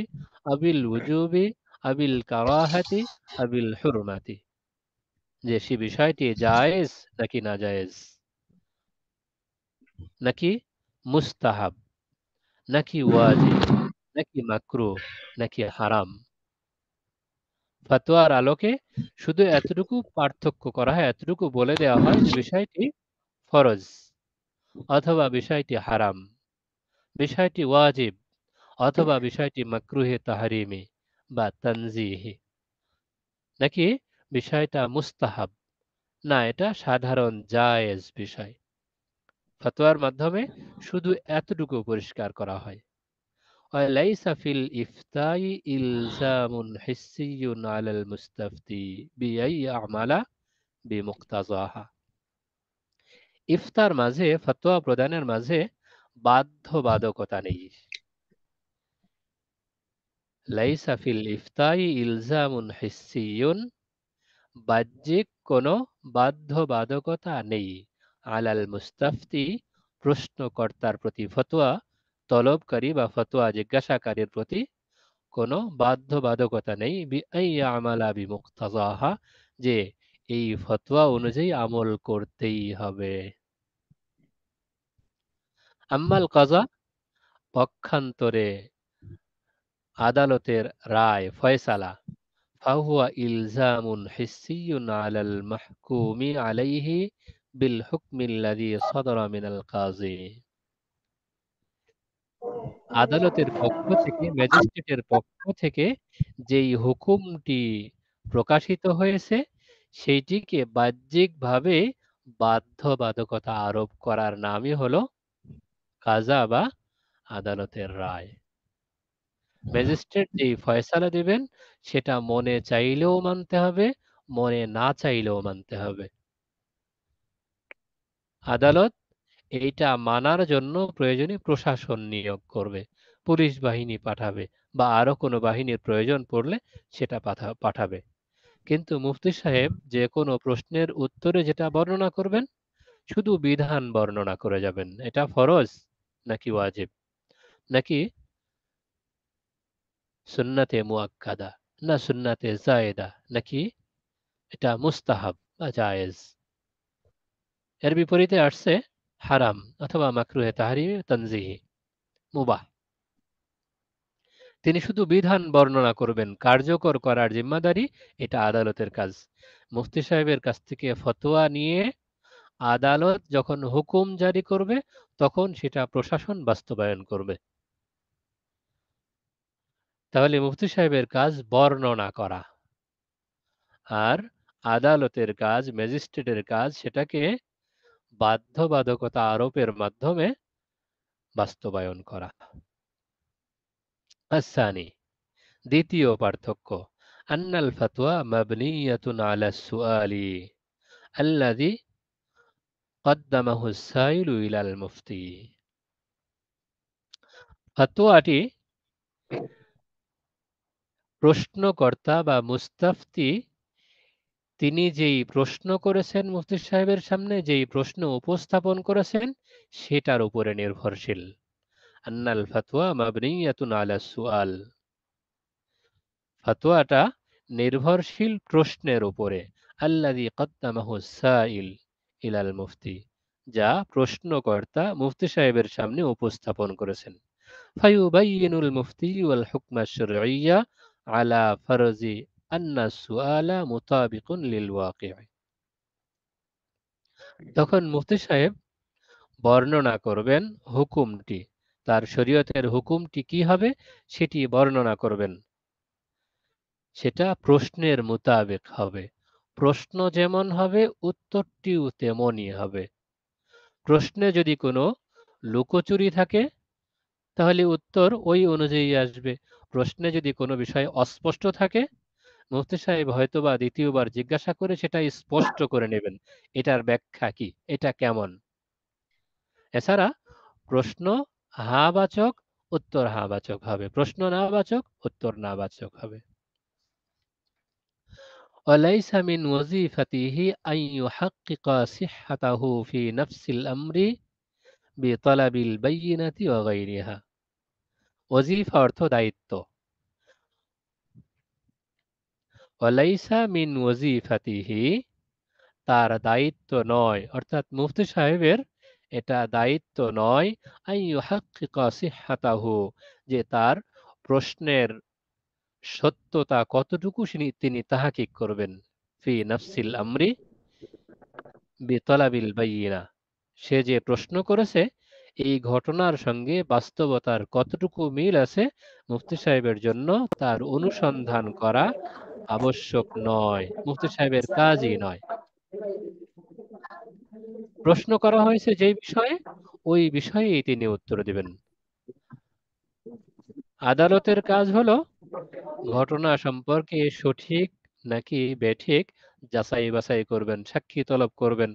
S1: আবিল উজুবি আবিল কাওয়াহাতি আবিল হুরমাতি যে সে বিষয়টি জায়েজ নাকি না জায়েজ নাকি মুস্তাহাব নাকি ওয়াজি নাকি মাকরু নাকি হারাম ফাতোয়ার আলোকে শুধু এতটুকু পার্থক্য করা হয় এতটুকু বলে দেওয়া হয় যে বিষয়টি ফরজ অথবা বিষয়টি হারাম বিষয়টি ওয়াজিব অথবা বিষয়টি মাকরুহে তাহারিমে বা তানজিহে নাকি বিষয়টা মুস্তাহাব না এটা সাধারণ জায়েজ বিষয় ফতোয়ার মাধ্যমে শুধু এতটুকু পরিষ্কার করা হয় وليس في الإفتاء إلزام حسي على المستفتي بمقتضاها ইফতার মাঝে ফতোয়া প্রদানের মাঝে বাধ্যবাধকতা নেই লাইসা ফিল ইফতাই ইলজামুন হিসিয়ুন বাহ্যিক কোনো বাধ্যবাধকতা নেই আলাল মুস্তাফতি প্রশ্নকর্তার প্রতি ফতোয়া তলবকারী বা ফতোয়া জিজ্ঞাসাকারীর প্রতি কোনো বাধ্যবাধকতা নেই আমালা বিমুক্তাজাহা যে এই ফতোয়া অনুযায়ী আমল করতেই হবে আম্মাল কাজা পক্ষান্তরে আদালতের রায় ফয়সালা ফাহুয়া ইলজামুন হিসিয়ুন আলাল মাহকুমি আলাইহি বিল হুকমিল্লাযী সাদারা কাজী আদালতের পক্ষ থেকে ম্যাজিস্ট্রেটের পক্ষ থেকে যেই হুকুমটি প্রকাশিত হয়েছে সেইটিকে বাহ্যিকভাবে বাধ্যবাধকতা আরোপ করার নামই হলো কাজা বা আদালতের রায় ম্যাজিস্ট্রেট যে ফয়সালা দেবেন সেটা মনে চাইলেও মানতে হবে মনে না চাইলেও মানতে হবে আদালত এইটা মানার জন্য প্রয়োজনে প্রশাসন নিয়োগ করবে পুলিশ বাহিনী পাঠাবে বা আরো কোনো বাহিনীর প্রয়োজন পড়লে সেটা পাঠাবে কিন্তু মুফতি সাহেব যে কোনো প্রশ্নের উত্তরে যেটা বর্ণনা করবেন শুধু বিধান বর্ণনা করে যাবেন এটা ফরজ নাকি ওয়াজিব নাকি সুন্নাতে মুয়াক্কাদা না সুন্নাতে জায়েদা নাকি এটা মুস্তাহাব বা জায়েজ এর বিপরীতে আসছে হারাম অথবা মাকরুহে তাহারিমে তানজিহি মুবাহ তিনি শুধু বিধান বর্ণনা করবেন কার্যকর করার জিম্মাদারি এটা আদালতের কাজ মুফতি সাহেবের কাছ থেকে ফতোয়া নিয়ে আদালত যখন হুকুম জারি করবে তখন সেটা প্রশাসন বাস্তবায়ন করবে তাহলে মুফতি সাহেবের কাজ বর্ণনা করা আর আদালতের কাজ ম্যাজিস্ট্রেটের কাজ সেটাকে বাধ্যবাধকতা আরোপের মাধ্যমে বাস্তবায়ন করা আসানি দ্বিতীয় পার্থক্য আন্নাল ফাতোয়া মাবনিয়াতুন আলা সুআলি আল্লাদি কদ্দামাহু সাইলু ইলাল মুফতি ফাতোয়াটি প্রশ্নকর্তা বা মুস্তাফতি তিনি যেই প্রশ্ন করেছেন মুফতি সাহেবের সামনে যেই প্রশ্ন উপস্থাপন করেছেন সেটার উপরে নির্ভরশীল আন্নাল ফাতোয়া মাবনিয়াতুন আলা সুআল ফাতোয়াটা নির্ভরশীল প্রশ্নের উপরে আল্লাহ কদ্দামাহু সাইল ইলাল মুফতি যা প্রশ্নকর্তা মুফতি সাহেবের সামনে উপস্থাপন করেছেন ফায়ুবাইনুল মুফতি ওয়াল হুকমা আলা ফরজি আন্না সুআলা মোতাবিকুন লিল তখন মুফতি সাহেব বর্ণনা করবেন হুকুমটি তার শরীয়তের হুকুমটি কি হবে সেটি বর্ণনা করবেন সেটা প্রশ্নের মোতাবেক হবে প্রশ্ন যেমন হবে উত্তরটিও তেমনই হবে প্রশ্নে যদি কোনো লুকোচুরি থাকে তাহলে উত্তর ওই অনুযায়ী আসবে প্রশ্নে যদি কোনো বিষয় অস্পষ্ট থাকে মুফতি সাহেব হয়তোবা দ্বিতীয়বার জিজ্ঞাসা করে সেটা স্পষ্ট করে নেবেন এটার ব্যাখ্যা কি এটা কেমন এছাড়া প্রশ্ন হা বাচক উত্তর হা বাচক হবে প্রশ্ন না বাচক উত্তর না বাচক হবে وليس من وظيفته أن يحقق صحته في نفس الأمر بطلب البينة وغيرها ওজিফা অর্থ দায়িত্ব ওয়ালাইসা মিন ওয়াজিফাতিহি তার দায়িত্ব নয় অর্থাৎ মুফতি সাহেবের এটা দায়িত্ব নয় আইহাকিকাহু যে তার প্রশ্নের সত্যতা কতটুকু তিনি তাহাকিক করবেন ফি নফসিল আমরি বেতলাবিল বাইনা সে যে প্রশ্ন করেছে এই ঘটনার সঙ্গে বাস্তবতার কতটুকু মিল আছে মুফতি সাহেবের জন্য তার অনুসন্ধান করা আবশ্যক নয় মুফতি সাহেবের কাজই নয়
S3: প্রশ্ন করা হয়েছে
S1: যে বিষয়ে ওই বিষয়েই তিনি উত্তর দিবেন আদালতের কাজ হলো ঘটনা সম্পর্কে সঠিক নাকি বেঠিক যাচাই বাছাই করবেন সাক্ষী তলব করবেন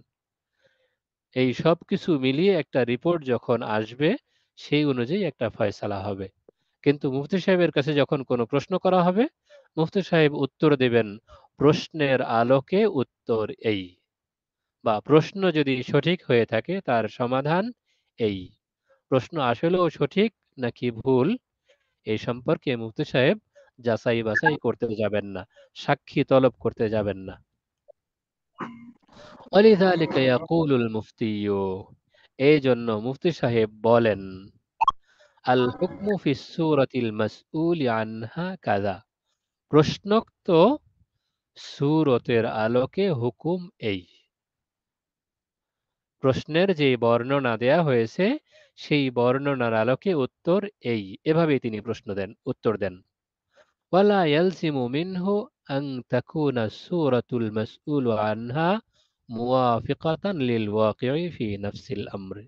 S1: এই সব কিছু মিলিয়ে একটা রিপোর্ট যখন আসবে সেই অনুযায়ী একটা ফয়সালা হবে কিন্তু মুফতি সাহেবের কাছে যখন কোনো প্রশ্ন করা হবে মুফতি সাহেব উত্তর দেবেন প্রশ্নের আলোকে উত্তর এই বা প্রশ্ন যদি সঠিক হয়ে থাকে তার সমাধান এই প্রশ্ন আসলেও সঠিক নাকি ভুল এই সম্পর্কে মুফতি সাহেব যাচাই বাছাই করতে যাবেন না সাক্ষী তলব করতে যাবেন না এই জন্য মুফতি সাহেব বলেন আল হুকমু ফিস মাসউল আনহা কাযা প্রশ্নোক্ত সুরতের আলোকে হুকুম এই প্রশ্নের যে বর্ণনা দেয়া হয়েছে সেই বর্ণনার আলোকে উত্তর এই এভাবে তিনি প্রশ্ন দেন উত্তর দেন ওয়ালা ইয়ালসিমু মিনহু আন তাকুনা সূরাতুল মাসউলু আনহা মুওয়াফিকাতান লিল ওয়াকিই ফি নাফসিল আমরি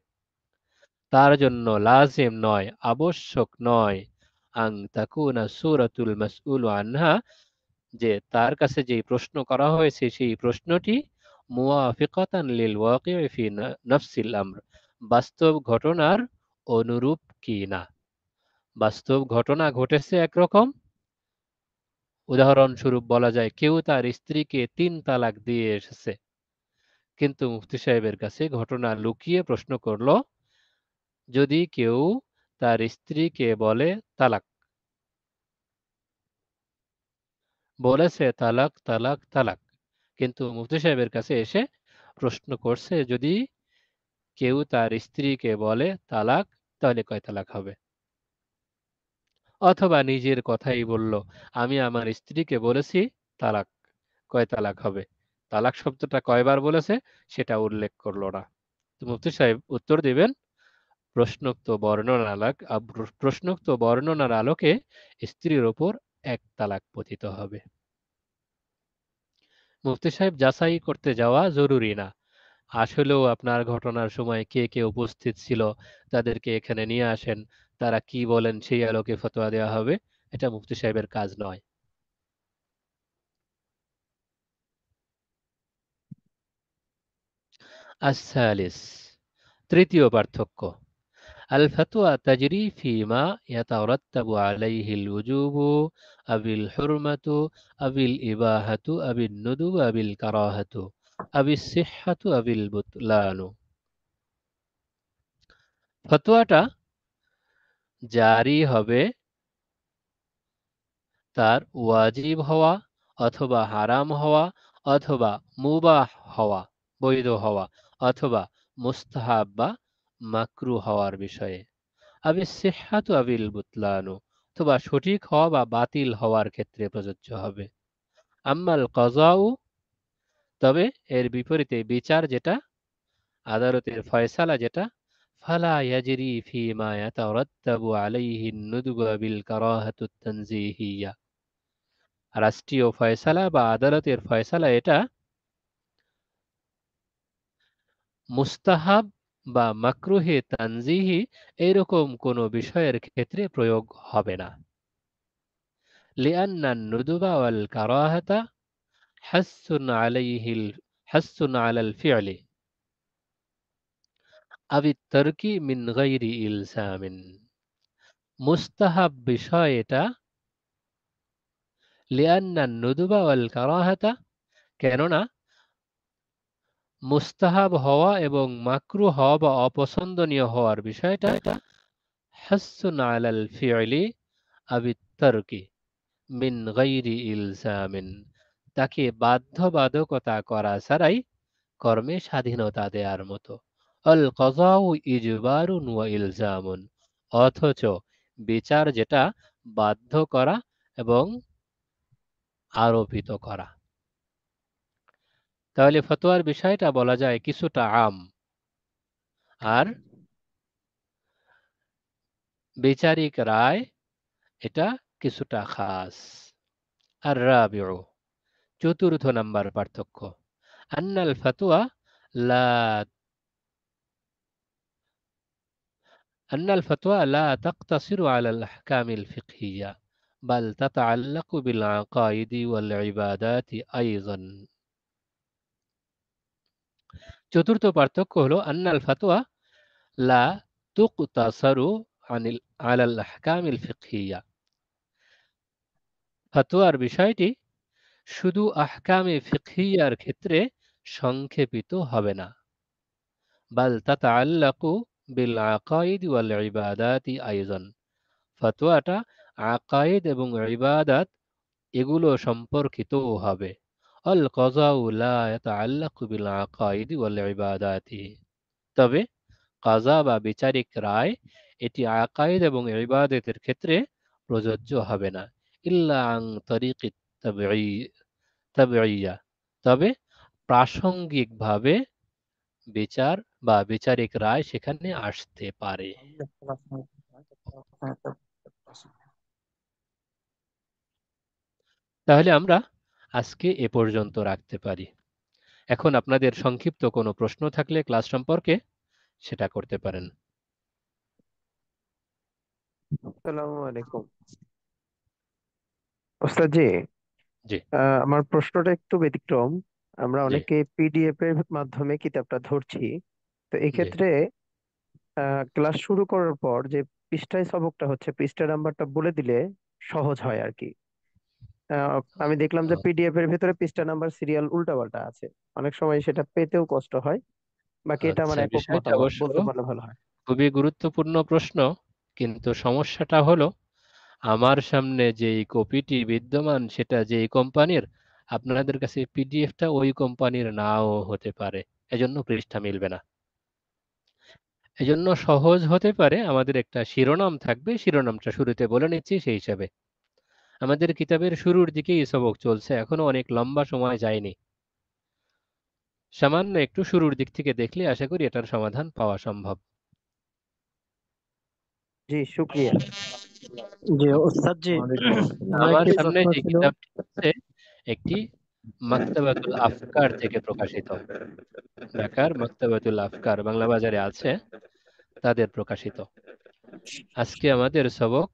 S1: তার জন্য লাজিম নয় আবশ্যক নয় আং তাকুনা সুরাতুল মাসউল আনহা যে তার কাছে যে প্রশ্ন করা হয়েছে সেই প্রশ্নটি মুওয়াফিকাতান লিল ওয়াকি ফি নাফসিল আমর বাস্তব ঘটনার অনুরূপ কি না বাস্তব ঘটনা ঘটেছে একরকম উদাহরণস্বরূপ বলা যায় কেউ তার স্ত্রীকে তিন তালাক দিয়ে এসেছে কিন্তু মুফতি সাহেবের কাছে ঘটনা লুকিয়ে প্রশ্ন করল যদি কেউ তার স্ত্রীকে বলে তালাক বলেছে তালাক তালাক তালাক কিন্তু মুফতি সাহেবের কাছে এসে প্রশ্ন করছে যদি কেউ তার স্ত্রীকে বলে তালাক তাহলে কয় তালাক হবে অথবা নিজের কথাই বলল আমি আমার স্ত্রীকে বলেছি তালাক কয় তালাক হবে তালাক শব্দটা কয়বার বলেছে সেটা উল্লেখ করলো না মুফতি সাহেব উত্তর দিবেন প্রশ্নোক্ত বর্ণনালাক প্রশ্নোক্ত বর্ণনার আলোকে স্ত্রীর ওপর এক তালাক পতিত হবে মুফতি সাহেব যাচাই করতে যাওয়া জরুরি না আসলেও আপনার ঘটনার সময় কে কে উপস্থিত ছিল তাদেরকে এখানে নিয়ে আসেন তারা কি বলেন সেই আলোকে ফতোয়া দেওয়া হবে এটা মুফতি সাহেবের কাজ নয় আসালিস তৃতীয় পার্থক্য الفتوى تجري فيما يترتب عليه الوجوب أو الحرمة أو الإباحة أو الندب أو الكراهة أو الصحة أو البطلان ফতোয়াটা জারি হবে তার ওয়াজিব হওয়া অথবা হারাম হওয়া অথবা মুবাহ হওয়া বৈধ হওয়া অথবা মুস্তাহাব বা মাকরু হওয়ার বিষয়ে আবি সেহাত আবিল বুতলানু অথবা সঠিক হওয়া বা বাতিল হওয়ার ক্ষেত্রে প্রযোজ্য হবে আম্মাল কজাউ তবে এর বিপরীতে বিচার যেটা আদালতের ফয়সালা যেটা ফালা ফি মা আলাইহি বিল তানজিহিয়া রাষ্ট্রীয় ফয়সালা বা আদালতের ফয়সালা এটা মুস্তাহাব বা মাকরুহে তানজিহি এইরকম কোনো বিষয়ের ক্ষেত্রে প্রয়োগ হবে না লিআন্না নুদুবা ওয়াল কারাহাতা হাসুন আলাইহিল হাসুন আলাল ফিআলি আবি তর্কি মিন গাইরি ইলসামিন মুস্তাহাব বিষয় এটা লিআন্না নুদুবা ওয়াল কারাহাতা কেননা মুস্তাহাব হওয়া এবং মাকরু হওয়া বা অপছন্দনীয় হওয়ার বিষয়টা হাসুন আলাল ফিআলি আবি মিন গাইরি ইলজামিন তাকে বাধ্যবাধকতা করা ছাড়াই কর্মে স্বাধীনতা দেওয়ার মতো আল কজাউ ইজবারুন ওয়া ইলজামুন অথচ বিচার যেটা বাধ্য করা এবং আরোপিত করা তাহলে ফতোয়ার বিষয়টা বলা যায় কিছুটা আম আর বিচারিক রায় এটা কিছুটা খাস আর রাবিউ চতুর্থ নাম্বার পার্থক্য আন্নাল ফতোয়া লা أن الفتوى لا تقتصر على الأحكام الفقهية بل تتعلق بالعقائد والعبادات أيضا চতুর্থ পার্থক্য হলো আন্নাল ফাতোয়া লা তুকতাসারু আনিল আলাল আহকামিল ফিকহিয়া ফাতোয়ার বিষয়টি শুধু আহকামে ফিকহিয়ার ক্ষেত্রে সংক্ষেপিত হবে না বাল তাতাআল্লাকু বিল আকাইদ ওয়াল ইবাদাতি আয়োজন ফাতোয়াটা আকায়েদ এবং ইবাদাত এগুলো সম্পর্কিতও হবে القضاء তবে কাজা বা বিচারিক রায় এটি আকায়েদ এবং ইবাদতের ক্ষেত্রে প্রযোজ্য হবে না ইল্লা আং তরিকি তাবিয়া তবে প্রাসঙ্গিকভাবে বিচার বা বিচারিক রায় সেখানে আসতে পারে তাহলে আমরা আজকে এ পর্যন্ত রাখতে পারি এখন আপনাদের সংক্ষিপ্ত কোনো প্রশ্ন থাকলে ক্লাস সম্পর্কে সেটা করতে পারেন জি আমার
S2: প্রশ্নটা একটু ব্যতিক্রম আমরা অনেকে পিডিএফ এর মাধ্যমে কিতাবটা ধরছি তো এক্ষেত্রে ক্লাস শুরু করার পর যে পৃষ্ঠায় সবকটা হচ্ছে পৃষ্ঠা নাম্বারটা বলে দিলে সহজ হয় আর কি আমি দেখলাম যে পিডিএফ আচ্ছা। এর ভেতরে পৃষ্ঠা নাম্বার সিরিয়াল উল্টাপাল্টা আছে অনেক সময় সেটা পেতেও কষ্ট হয় বাকি এটা আমার আচ্ছা, একক কথা বলতে পারলে ভালো
S1: হয় খুবই গুরুত্বপূর্ণ প্রশ্ন কিন্তু সমস্যাটা হলো আমার সামনে যে কপিটি বিদ্যমান সেটা যে কোম্পানির আপনাদের কাছে পিডিএফটা ওই কোম্পানির নাও হতে পারে এজন্য পৃষ্ঠা মিলবে না এজন্য সহজ হতে পারে আমাদের একটা শিরোনাম থাকবে শিরোনামটা শুরুতে বলে নিচ্ছি সেই হিসাবে আমাদের কিতাবের শুরুর দিকেই সবক চলছে এখনো অনেক লম্বা সময় যায়নি সামান্য একটু শুরুর দিক থেকে দেখলে আশা করি এটার সমাধান পাওয়া সম্ভব জি শুক্রিয়া জি ওস্তাদ জি আমার সামনে যে কিতাবটি একটি মাক্তাবাতুল আফকার থেকে প্রকাশিত ঢাকার মাক্তাবাতুল আফকার বাংলা বাজারে আছে তাদের প্রকাশিত আজকে আমাদের সবক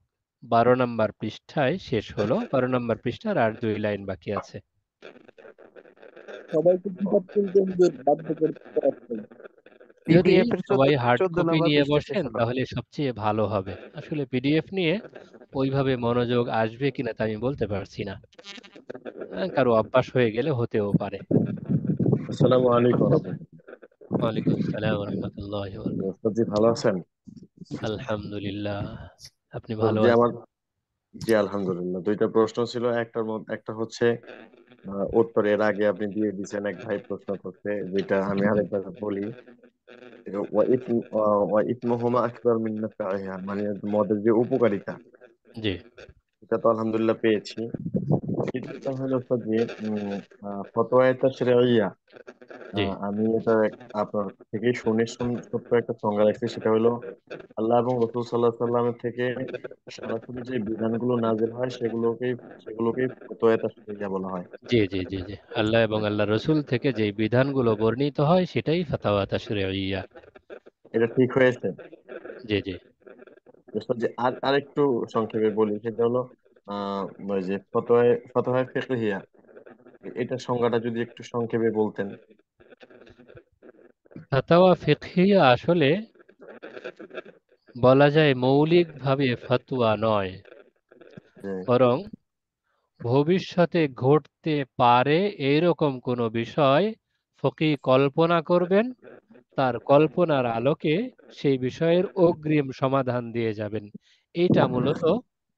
S1: বারো নম্বর পৃষ্ঠায় শেষ হলো বারো নম্বর পৃষ্ঠার আর দুই লাইন বাকি আছে যদি সবাই হার্ড কপি নিয়ে বসেন তাহলে সবচেয়ে ভালো হবে আসলে পিডিএফ নিয়ে ওইভাবে মনোযোগ আসবে কিনা তা আমি বলতে পারছি না কারো অভ্যাস হয়ে গেলে হতেও পারে আসসালামু আলাইকুম ওয়ালাইকুম আসসালাম ওয়া রাহমাতুল্লাহি ওয়া বারাকাতুহু ভালো আছেন আলহামদুলিল্লাহ আপনি ভালো যে আছেন আমার
S3: জি আলহামদুলিল্লাহ দুইটা প্রশ্ন ছিল একটার মধ্যে একটা হচ্ছে উত্তর এর আগে আপনি দিয়ে দিয়েছেন এক ভাই প্রশ্ন করতে যেটা আমি আরেকবার বলি এটা ওয়াইথম- মিন নাফআহা মানে মদের যে উপকারিতা জি এটা তো আলহামদুলিল্লাহ পেয়েছি এটা হলো যে ফতোয়া এটা আমি এটা আপনার থেকে শুনে ছোট্ট একটা সংজ্ঞা রাখছি সেটা হলো আল্লাহ এবং রসুল সাল্লাহ সাল্লামের থেকে সরাসরি যে বিধানগুলো নাজিল হয় সেগুলোকে সেগুলোকে ফতোয়া এটা বলা হয়
S1: জি জি জি জি আল্লাহ এবং আল্লাহ রসুল থেকে যে বিধানগুলো বর্ণিত হয় সেটাই ফতোয়া তাশরিয়া এটা ঠিক হয়েছে জি জি
S2: আর আরেকটু
S3: সংক্ষেপে বলি সেটা হলো আহ ওই মানে যে ফতোয়ায় ফতোয়ায় ফিকহিয়া এটার সংজ্ঞাটা যদি একটু সংক্ষেপে বলতেন
S1: ফাতাওয়া ফিকহিয়া আসলে বলা যায় মৌলিকভাবে ফতোয়া নয় হ্যাঁ। বরং ভবিষ্যতে ঘটতে পারে এইরকম কোন বিষয় ফকি কল্পনা করবেন তার কল্পনার আলোকে সেই বিষয়ের অগ্রিম সমাধান দিয়ে যাবেন এটা মূলত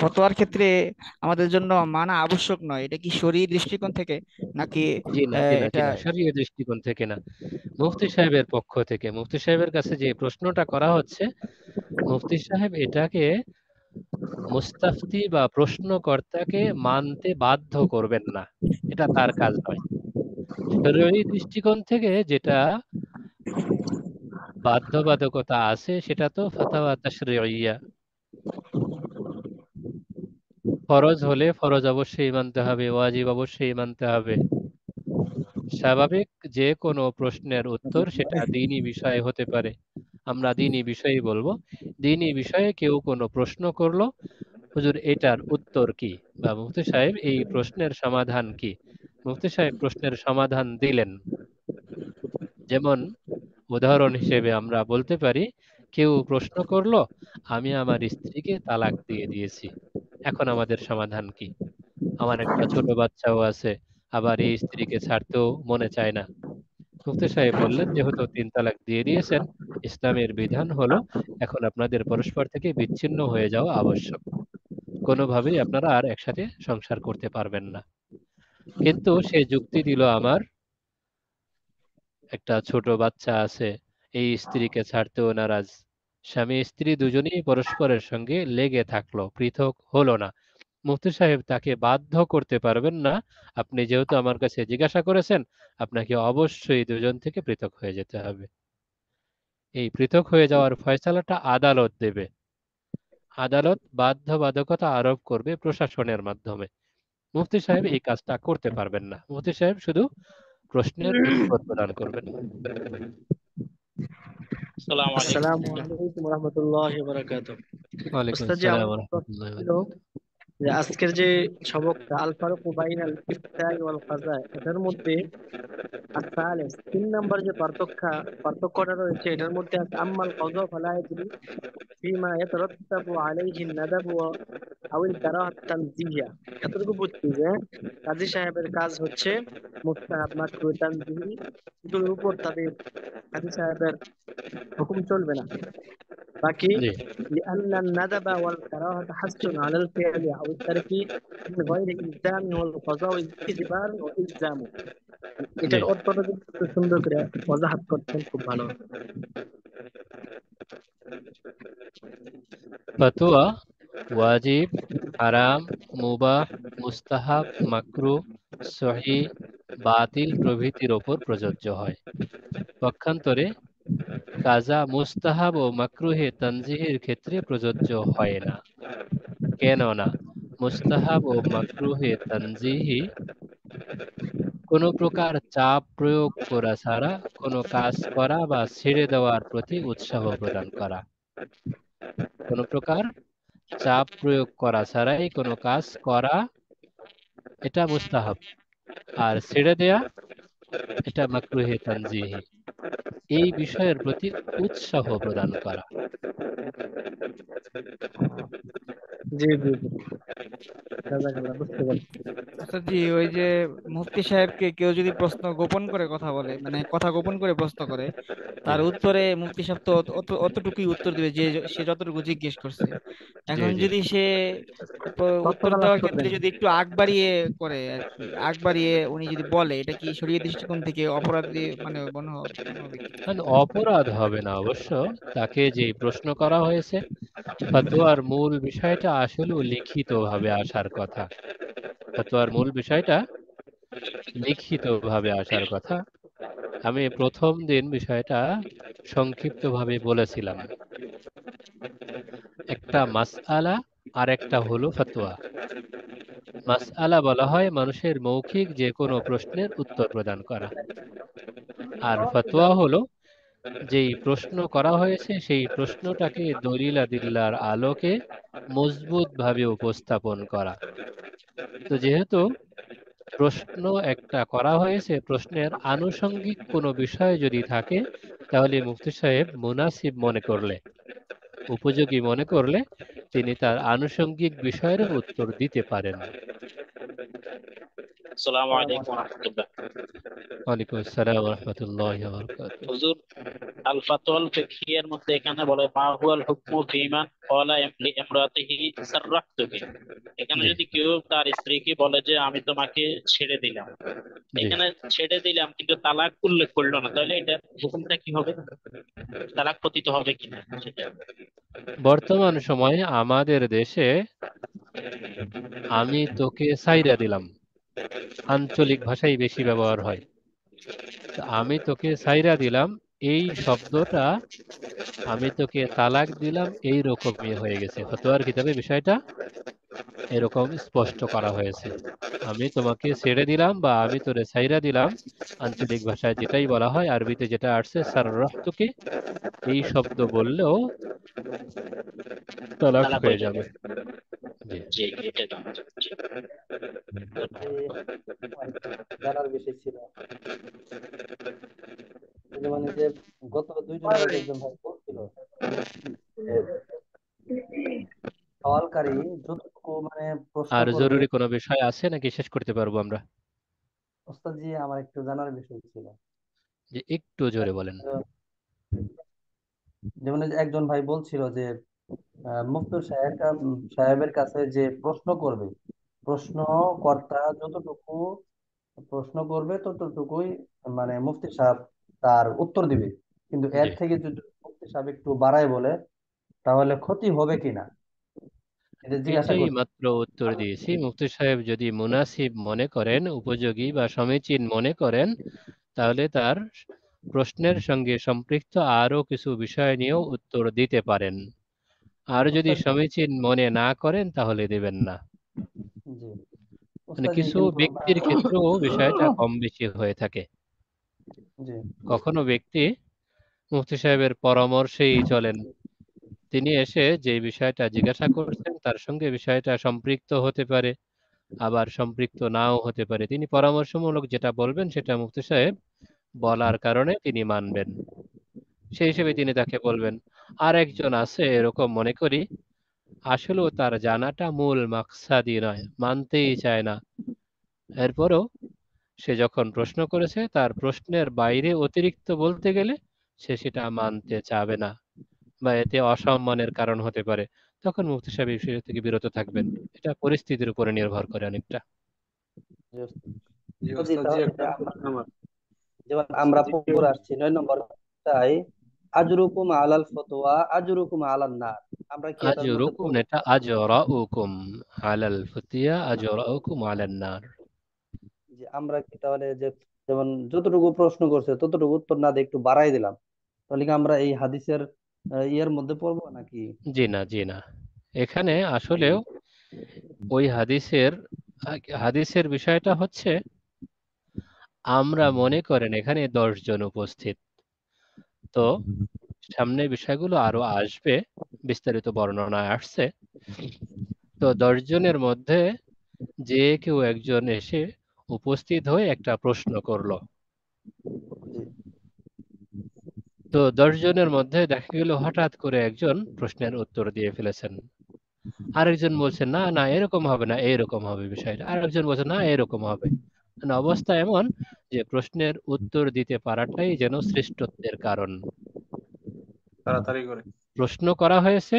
S2: ফতোয়ার ক্ষেত্রে আমাদের জন্য মানা আবশ্যক নয় এটা কি শরীর দৃষ্টিকোণ থেকে
S1: নাকি শরীর দৃষ্টিকোণ থেকে না মুফতি সাহেবের পক্ষ থেকে মুফতি সাহেবের কাছে যে প্রশ্নটা করা হচ্ছে মুফতি সাহেব এটাকে মুস্তাফতি বা প্রশ্নকর্তাকে মানতে বাধ্য করবেন না এটা তার কাজ নয় শরীরী দৃষ্টিকোণ থেকে যেটা বাধ্যবাধকতা আছে সেটা তো ফাতাওয়া তাশরিয়া ফরজ হলে ফরজ অবশ্যই মানতে হবে ওয়াজিব অবশ্যই মানতে হবে স্বাভাবিক যে কোনো প্রশ্নের উত্তর সেটা দিনই বিষয়ে হতে পারে আমরা দিনই বিষয়ে বলবো দিনই বিষয়ে কেউ কোনো প্রশ্ন করলো হুজুর এটার উত্তর কি বা মুফতি সাহেব এই প্রশ্নের সমাধান কি মুফতি সাহেব প্রশ্নের সমাধান দিলেন যেমন উদাহরণ হিসেবে আমরা বলতে পারি কেউ প্রশ্ন করলো আমি আমার স্ত্রীকে তালাক দিয়ে দিয়েছি এখন আমাদের সমাধান কি আমার একটা ছোট বাচ্চাও আছে আবার এই স্ত্রীকে ছাড়তেও মনে চায় না মুফতি সাহেব বললেন যেহেতু তিন তালাক দিয়ে দিয়েছেন ইসলামের বিধান হলো এখন আপনাদের পরস্পর থেকে বিচ্ছিন্ন হয়ে যাওয়া আবশ্যক কোনোভাবেই আপনারা আর একসাথে সংসার করতে পারবেন না কিন্তু সে যুক্তি দিল আমার একটা ছোট বাচ্চা আছে এই স্ত্রীকে ছাড়তেও নারাজ স্বামী স্ত্রী দুজনেই পরস্পরের সঙ্গে লেগে থাকলো পৃথক হলো না মুফতি সাহেব তাকে বাধ্য করতে পারবেন না আপনি যেহেতু আমার কাছে জিজ্ঞাসা করেছেন আপনাকে অবশ্যই দুজন থেকে পৃথক হয়ে যেতে হবে এই পৃথক হয়ে যাওয়ার ফয়সালাটা আদালত দেবে আদালত বাধ্যবাধকতা আরোপ করবে প্রশাসনের মাধ্যমে মুফতি সাহেব এই কাজটা করতে পারবেন না মুফতি সাহেব শুধু প্রশ্নের উত্তর প্রদান করবেন
S3: السلام عليكم السلام عليكم ورحمة الله وبركاته
S1: وعليكم السلام ورحمة
S3: الله وبركاته
S1: যে আজকের
S2: যে
S3: সবকটা আল ফারুক বাইনাল ইফতাই ওয়াল কাজা এটার মধ্যে আসালে তিন নাম্বার যে পার্থক্য পার্থক্যটা রয়েছে এটার মধ্যে আছে আম্মাল কাজা ফালা ইয়াদরি ফিমা ইয়াতরাত্তাবু আলাইহি নাদাব ওয়া আউল কারাহ তানজিয়া এতটুকু বুঝছি যে কাজী সাহেবের কাজ হচ্ছে মুস্তাহাব মাকরু তানজিহি এগুলোর উপর তাদের কাজী সাহেবের হুকুম চলবে না বাকি لأن الندب والكراهة حس على الفعل والترك من غير الزام والقضاء والإجبار والإلزام এটার অর্থটা যদি
S1: সুন্দর করে অজাহাত করতেন খুব فتوى واجب حرام مباح مستحب মুস্তাহাব মাকরু সহি বাতিল প্রভৃতির ওপর প্রযোজ্য হয় পক্ষান্তরে কাজা মুস্তাহাব ও মাকরুহে তানজিহের ক্ষেত্রে প্রযোজ্য হয় না কেননা মুস্তাহাব ও মাকরুহে তানজিহি কোন প্রকার চাপ প্রয়োগ করা ছাড়া কোনো কাজ করা বা ছেড়ে দেওয়ার প্রতি উৎসাহ প্রদান করা কোন প্রকার চাপ প্রয়োগ করা ছাড়াই কোনো কাজ করা এটা মুস্তাহাব আর ছেড়ে দেয়া এটা মাকরুহে তানজিহি এই বিষয়ের প্রতি উৎসাহ প্রদান করা
S3: জি জি
S2: আচ্ছা জি ওই যে মুফতি সাহেবকে কেউ যদি প্রশ্ন গোপন করে কথা বলে মানে কথা গোপন করে প্রশ্ন করে তার উত্তরে মুফতি সাহেব তো অতটুকুই উত্তর দিবে যে সে যতটুকু জিজ্ঞেস করছে এখন যদি সে উত্তর দেওয়ার ক্ষেত্রে যদি একটু আগ বাড়িয়ে করে আর আগ বাড়িয়ে উনি যদি বলে এটা কি শরীয় দৃষ্টিকোণ থেকে মানে মনে হবে
S1: অপরাধ হবে না অবশ্য তাকে যে প্রশ্ন করা হয়েছে ফতোয়ার মূল বিষয়টা আসলে লিখিত ভাবে আসার কথা ফতোয়ার মূল বিষয়টা লিখিত ভাবে আসার কথা আমি প্রথম দিন বিষয়টা সংক্ষিপ্তভাবে বলেছিলাম একটা মাসআলা আর একটা হলো ফতোয়া মাসআলা বলা হয় মানুষের মৌখিক যে কোনো প্রশ্নের উত্তর প্রদান করা আর ফতোয়া হলো যেই প্রশ্ন করা হয়েছে সেই প্রশ্নটাকে দলিল আদিল্লার আলোকে ভাবে উপস্থাপন করা তো যেহেতু প্রশ্ন একটা করা হয়েছে প্রশ্নের আনুষঙ্গিক কোনো বিষয় যদি থাকে তাহলে মুফতি সাহেব মুনাসিব মনে করলে উপযোগী মনে করলে তিনি তার আনুষঙ্গিক বিষয়েরও উত্তর দিতে পারেন
S3: আসসালামু আলাইকুম রাহমাতুল্লাহ
S1: ওয়া রাহমাতুল্লাহি ওয়া বারাকাতুহু হুজুর আল ফাতওয়াল ফিকহিয়ার মধ্যে এখানে বলে মা হুয়াল হুকমু ফিমান ক্বালা ইমলি ইমরাতিহি এখানে যদি কেউ তার স্ত্রীকে বলে যে আমি তোমাকে ছেড়ে দিলাম এখানে ছেড়ে দিলাম কিন্তু তালাক উল্লেখ করলো না তাহলে এটা হুকুমটা কি হবে তালাক পতিত হবে কিনা বর্তমান সময়ে আমাদের দেশে আমি তোকে সাইরা দিলাম আঞ্চলিক ভাষাই বেশি ব্যবহার হয় আমি তোকে সাইরা দিলাম এই শব্দটা আমি তোকে তালাক দিলাম এই রকমই হয়ে গেছে ফতোয়ার কিতাবে বিষয়টা এরকম স্পষ্ট করা হয়েছে আমি তোমাকে ছেড়ে দিলাম বা আমি তোরে সাইরা দিলাম আঞ্চলিক ভাষায় যেটাই বলা হয় আরবিতে যেটা আসছে রক্তকে এই শব্দ বললেও তালাক হয়ে যাবে
S3: হ্যাঁ। মানে মানে আর জরুরি
S1: কোনো বিষয় আছে নাকি শেষ করতে পারবো আমরা
S3: জি আমার একটু জানার বিষয় ছিল
S1: যে একটু জোরে বলেন যেমন
S3: একজন ভাই বলছিল যে মুক্তর সাহেবের কাছে যে প্রশ্ন করবে প্রশ্ন কর্তা যতটুকু প্রশ্ন করবে ততটুকুই মানে মুফতি সাহেব তার উত্তর দিবে কিন্তু এর থেকে যদি মুফতি সাহেব একটু বাড়ায় বলে তাহলে ক্ষতি হবে কিনা
S1: এটা জিজ্ঞাসা এটাই করছি মাত্র উত্তর আচ্ছা। দিয়েছি মুক্তি সাহেব যদি মুনাসিব মনে করেন উপযোগী বা সমীচীন মনে করেন তাহলে তার প্রশ্নের সঙ্গে সম্পৃক্ত আরো কিছু বিষয় নিয়েও উত্তর দিতে পারেন আর যদি সমীচীন মনে না করেন তাহলে দেবেন না মানে কিছু ব্যক্তির ক্ষেত্রেও বিষয়টা কম বেশি হয়ে থাকে কখনো ব্যক্তি মুফতি সাহেবের পরামর্শেই চলেন তিনি এসে যে বিষয়টা জিজ্ঞাসা করছেন তার সঙ্গে বিষয়টা সম্পৃক্ত হতে পারে আবার সম্পৃক্ত নাও হতে পারে তিনি পরামর্শমূলক যেটা বলবেন সেটা মুফতি সাহেব বলার কারণে তিনি মানবেন সেই হিসেবে তিনি তাকে বলবেন আর একজন আছে এরকম মনে করি আসলেও তার জানাটা মূল মাকসাদি নয় মানতেই চায় না এরপরও সে যখন প্রশ্ন করেছে তার প্রশ্নের বাইরে অতিরিক্ত বলতে গেলে সে সেটা মানতে চাবে না বা এতে অসম্মানের কারণ হতে পারে তখন মুক্তি সাহেব এই বিষয় থেকে বিরত থাকবেন এটা পরিস্থিতির উপরে নির্ভর করে অনেকটা
S3: যেমন আমরা পুকুর আসছি নয় নম্বর তাই আজরুকুম আলাল ফতোয়া আজরুকুম আলাল নার আমরা কি আজরুকুম
S1: এটা আজরাউকুম আলাল ফতিয়া আজরাউকুম আলাল নার
S3: যে আমরা কি তাহলে যে যেমন যতটুকু প্রশ্ন করছে ততটুকু উত্তর না দিয়ে একটু বাড়াই দিলাম তাহলে কি আমরা এই হাদিসের ইয়ের মধ্যে পড়বো
S1: নাকি জি না জি না এখানে আসলেও ওই হাদিসের হাদিসের বিষয়টা হচ্ছে আমরা মনে করেন এখানে দশজন উপস্থিত তো সামনে বিষয়গুলো আরো আসবে বিস্তারিত বর্ণনা আসছে তো দশজনের মধ্যে যে কেউ একজন এসে উপস্থিত হয়ে একটা প্রশ্ন করল তো দশজনের মধ্যে দেখা গেল হঠাৎ করে একজন প্রশ্নের উত্তর দিয়ে ফেলেছেন আরেকজন বলছে না না এরকম হবে না এরকম হবে বিষয়টা আরেকজন বলছে না এরকম হবে মানে অবস্থা এমন যে প্রশ্নের উত্তর দিতে পারাটাই যেন শ্রেষ্ঠত্বের কারণ তাড়াতাড়ি করে প্রশ্ন করা হয়েছে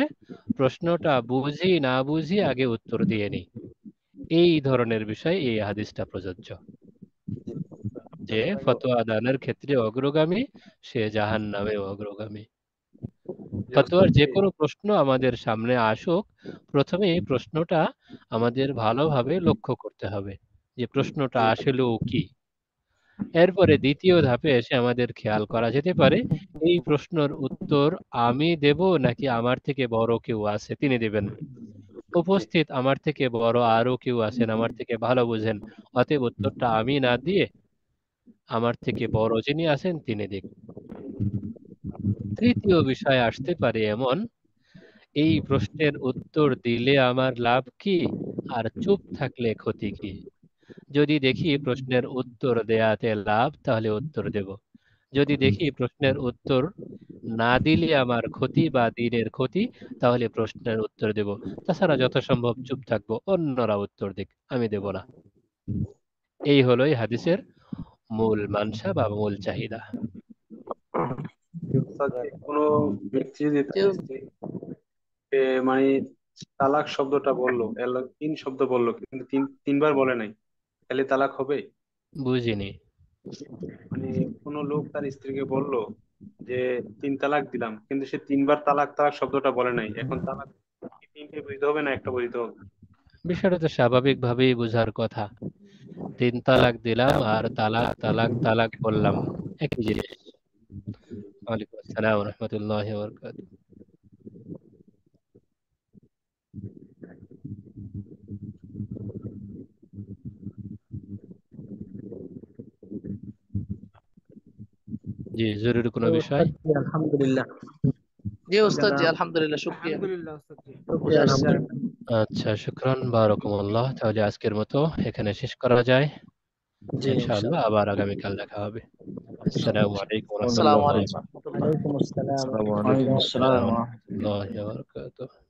S1: প্রশ্নটা বুঝি না বুঝি আগে উত্তর দিয়ে নি এই ধরনের বিষয় এই হাদিসটা প্রযোজ্য যে ফতোয়া দানের ক্ষেত্রে অগ্রগামী সে জাহান নামে অগ্রগামী ফতোয়ার যে কোনো প্রশ্ন আমাদের সামনে আসুক প্রথমে প্রশ্নটা আমাদের ভালোভাবে লক্ষ্য করতে হবে যে প্রশ্নটা আসলেও কি এরপরে দ্বিতীয় ধাপে এসে আমাদের খেয়াল করা যেতে পারে এই প্রশ্নর উত্তর আমি দেব নাকি আমার থেকে বড় কেউ আছে তিনি দেবেন উপস্থিত আমার থেকে বড় আরো কেউ আছেন আমার থেকে ভালো বুঝেন অতএব উত্তরটা আমি না দিয়ে আমার থেকে বড় যিনি আছেন তিনি দেখ তৃতীয় বিষয় আসতে পারে এমন এই প্রশ্নের উত্তর দিলে আমার লাভ কি আর চুপ থাকলে ক্ষতি কি যদি দেখি প্রশ্নের উত্তর দেয়াতে লাভ তাহলে উত্তর দেব যদি দেখি প্রশ্নের উত্তর না দিলে আমার ক্ষতি বা দিনের ক্ষতি তাহলে প্রশ্নের উত্তর দেব তাছাড়া যথাসম্ভব চুপ থাকবো অন্যরা উত্তর দিক আমি দেব না এই হলো হাদিসের মূল মানসা বা মূল চাহিদা
S3: কোনো ব্যক্তি যদি মানে তালাক শব্দটা বললো তিন শব্দ বললো কিন্তু তিনবার বলে নাই তাহলে তালাক হবে
S1: বুঝিনি মানে
S3: কোনো লোক তার স্ত্রীকে বলল যে তিন তালাক দিলাম কিন্তু সে তিনবার তালাক তালাক শব্দটা বলে নাই এখন তালাক তিনটে বুঝতে হবে না একটা বুঝতে হবে
S1: বিষয়টা তো স্বাভাবিক ভাবেই বোঝার কথা তিন তালাক দিলাম আর তালাক তালাক তালাক বললাম একই জিনিস ওয়ালাইকুম আসসালাম রহমতুল্লাহ বরকাতুহ জি জরুরি কোনো বিষয় আলহামদুলিল্লাহ
S3: জি ওস্তাদ জি আলহামদুলিল্লাহ শুকরিয়া আলহামদুলিল্লাহ ওস্তাদ
S1: জি আচ্ছা, আচ্ছা শুক্রান বারাকুমুল্লাহ তাহলে আজকের মতো এখানে শেষ করা যায় ইনশাআল্লাহ আবার আগামী আগামীকাল দেখা হবে আসসালামু আলাইকুম আসসালামু
S3: আলাইকুম আসসালামু আলাইকুম আসসালামু আলাইকুম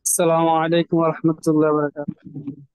S3: আসসালামু আলাইকুম ওয়া রাহমাতুল্লাহি ওয়া বারাকাতুহু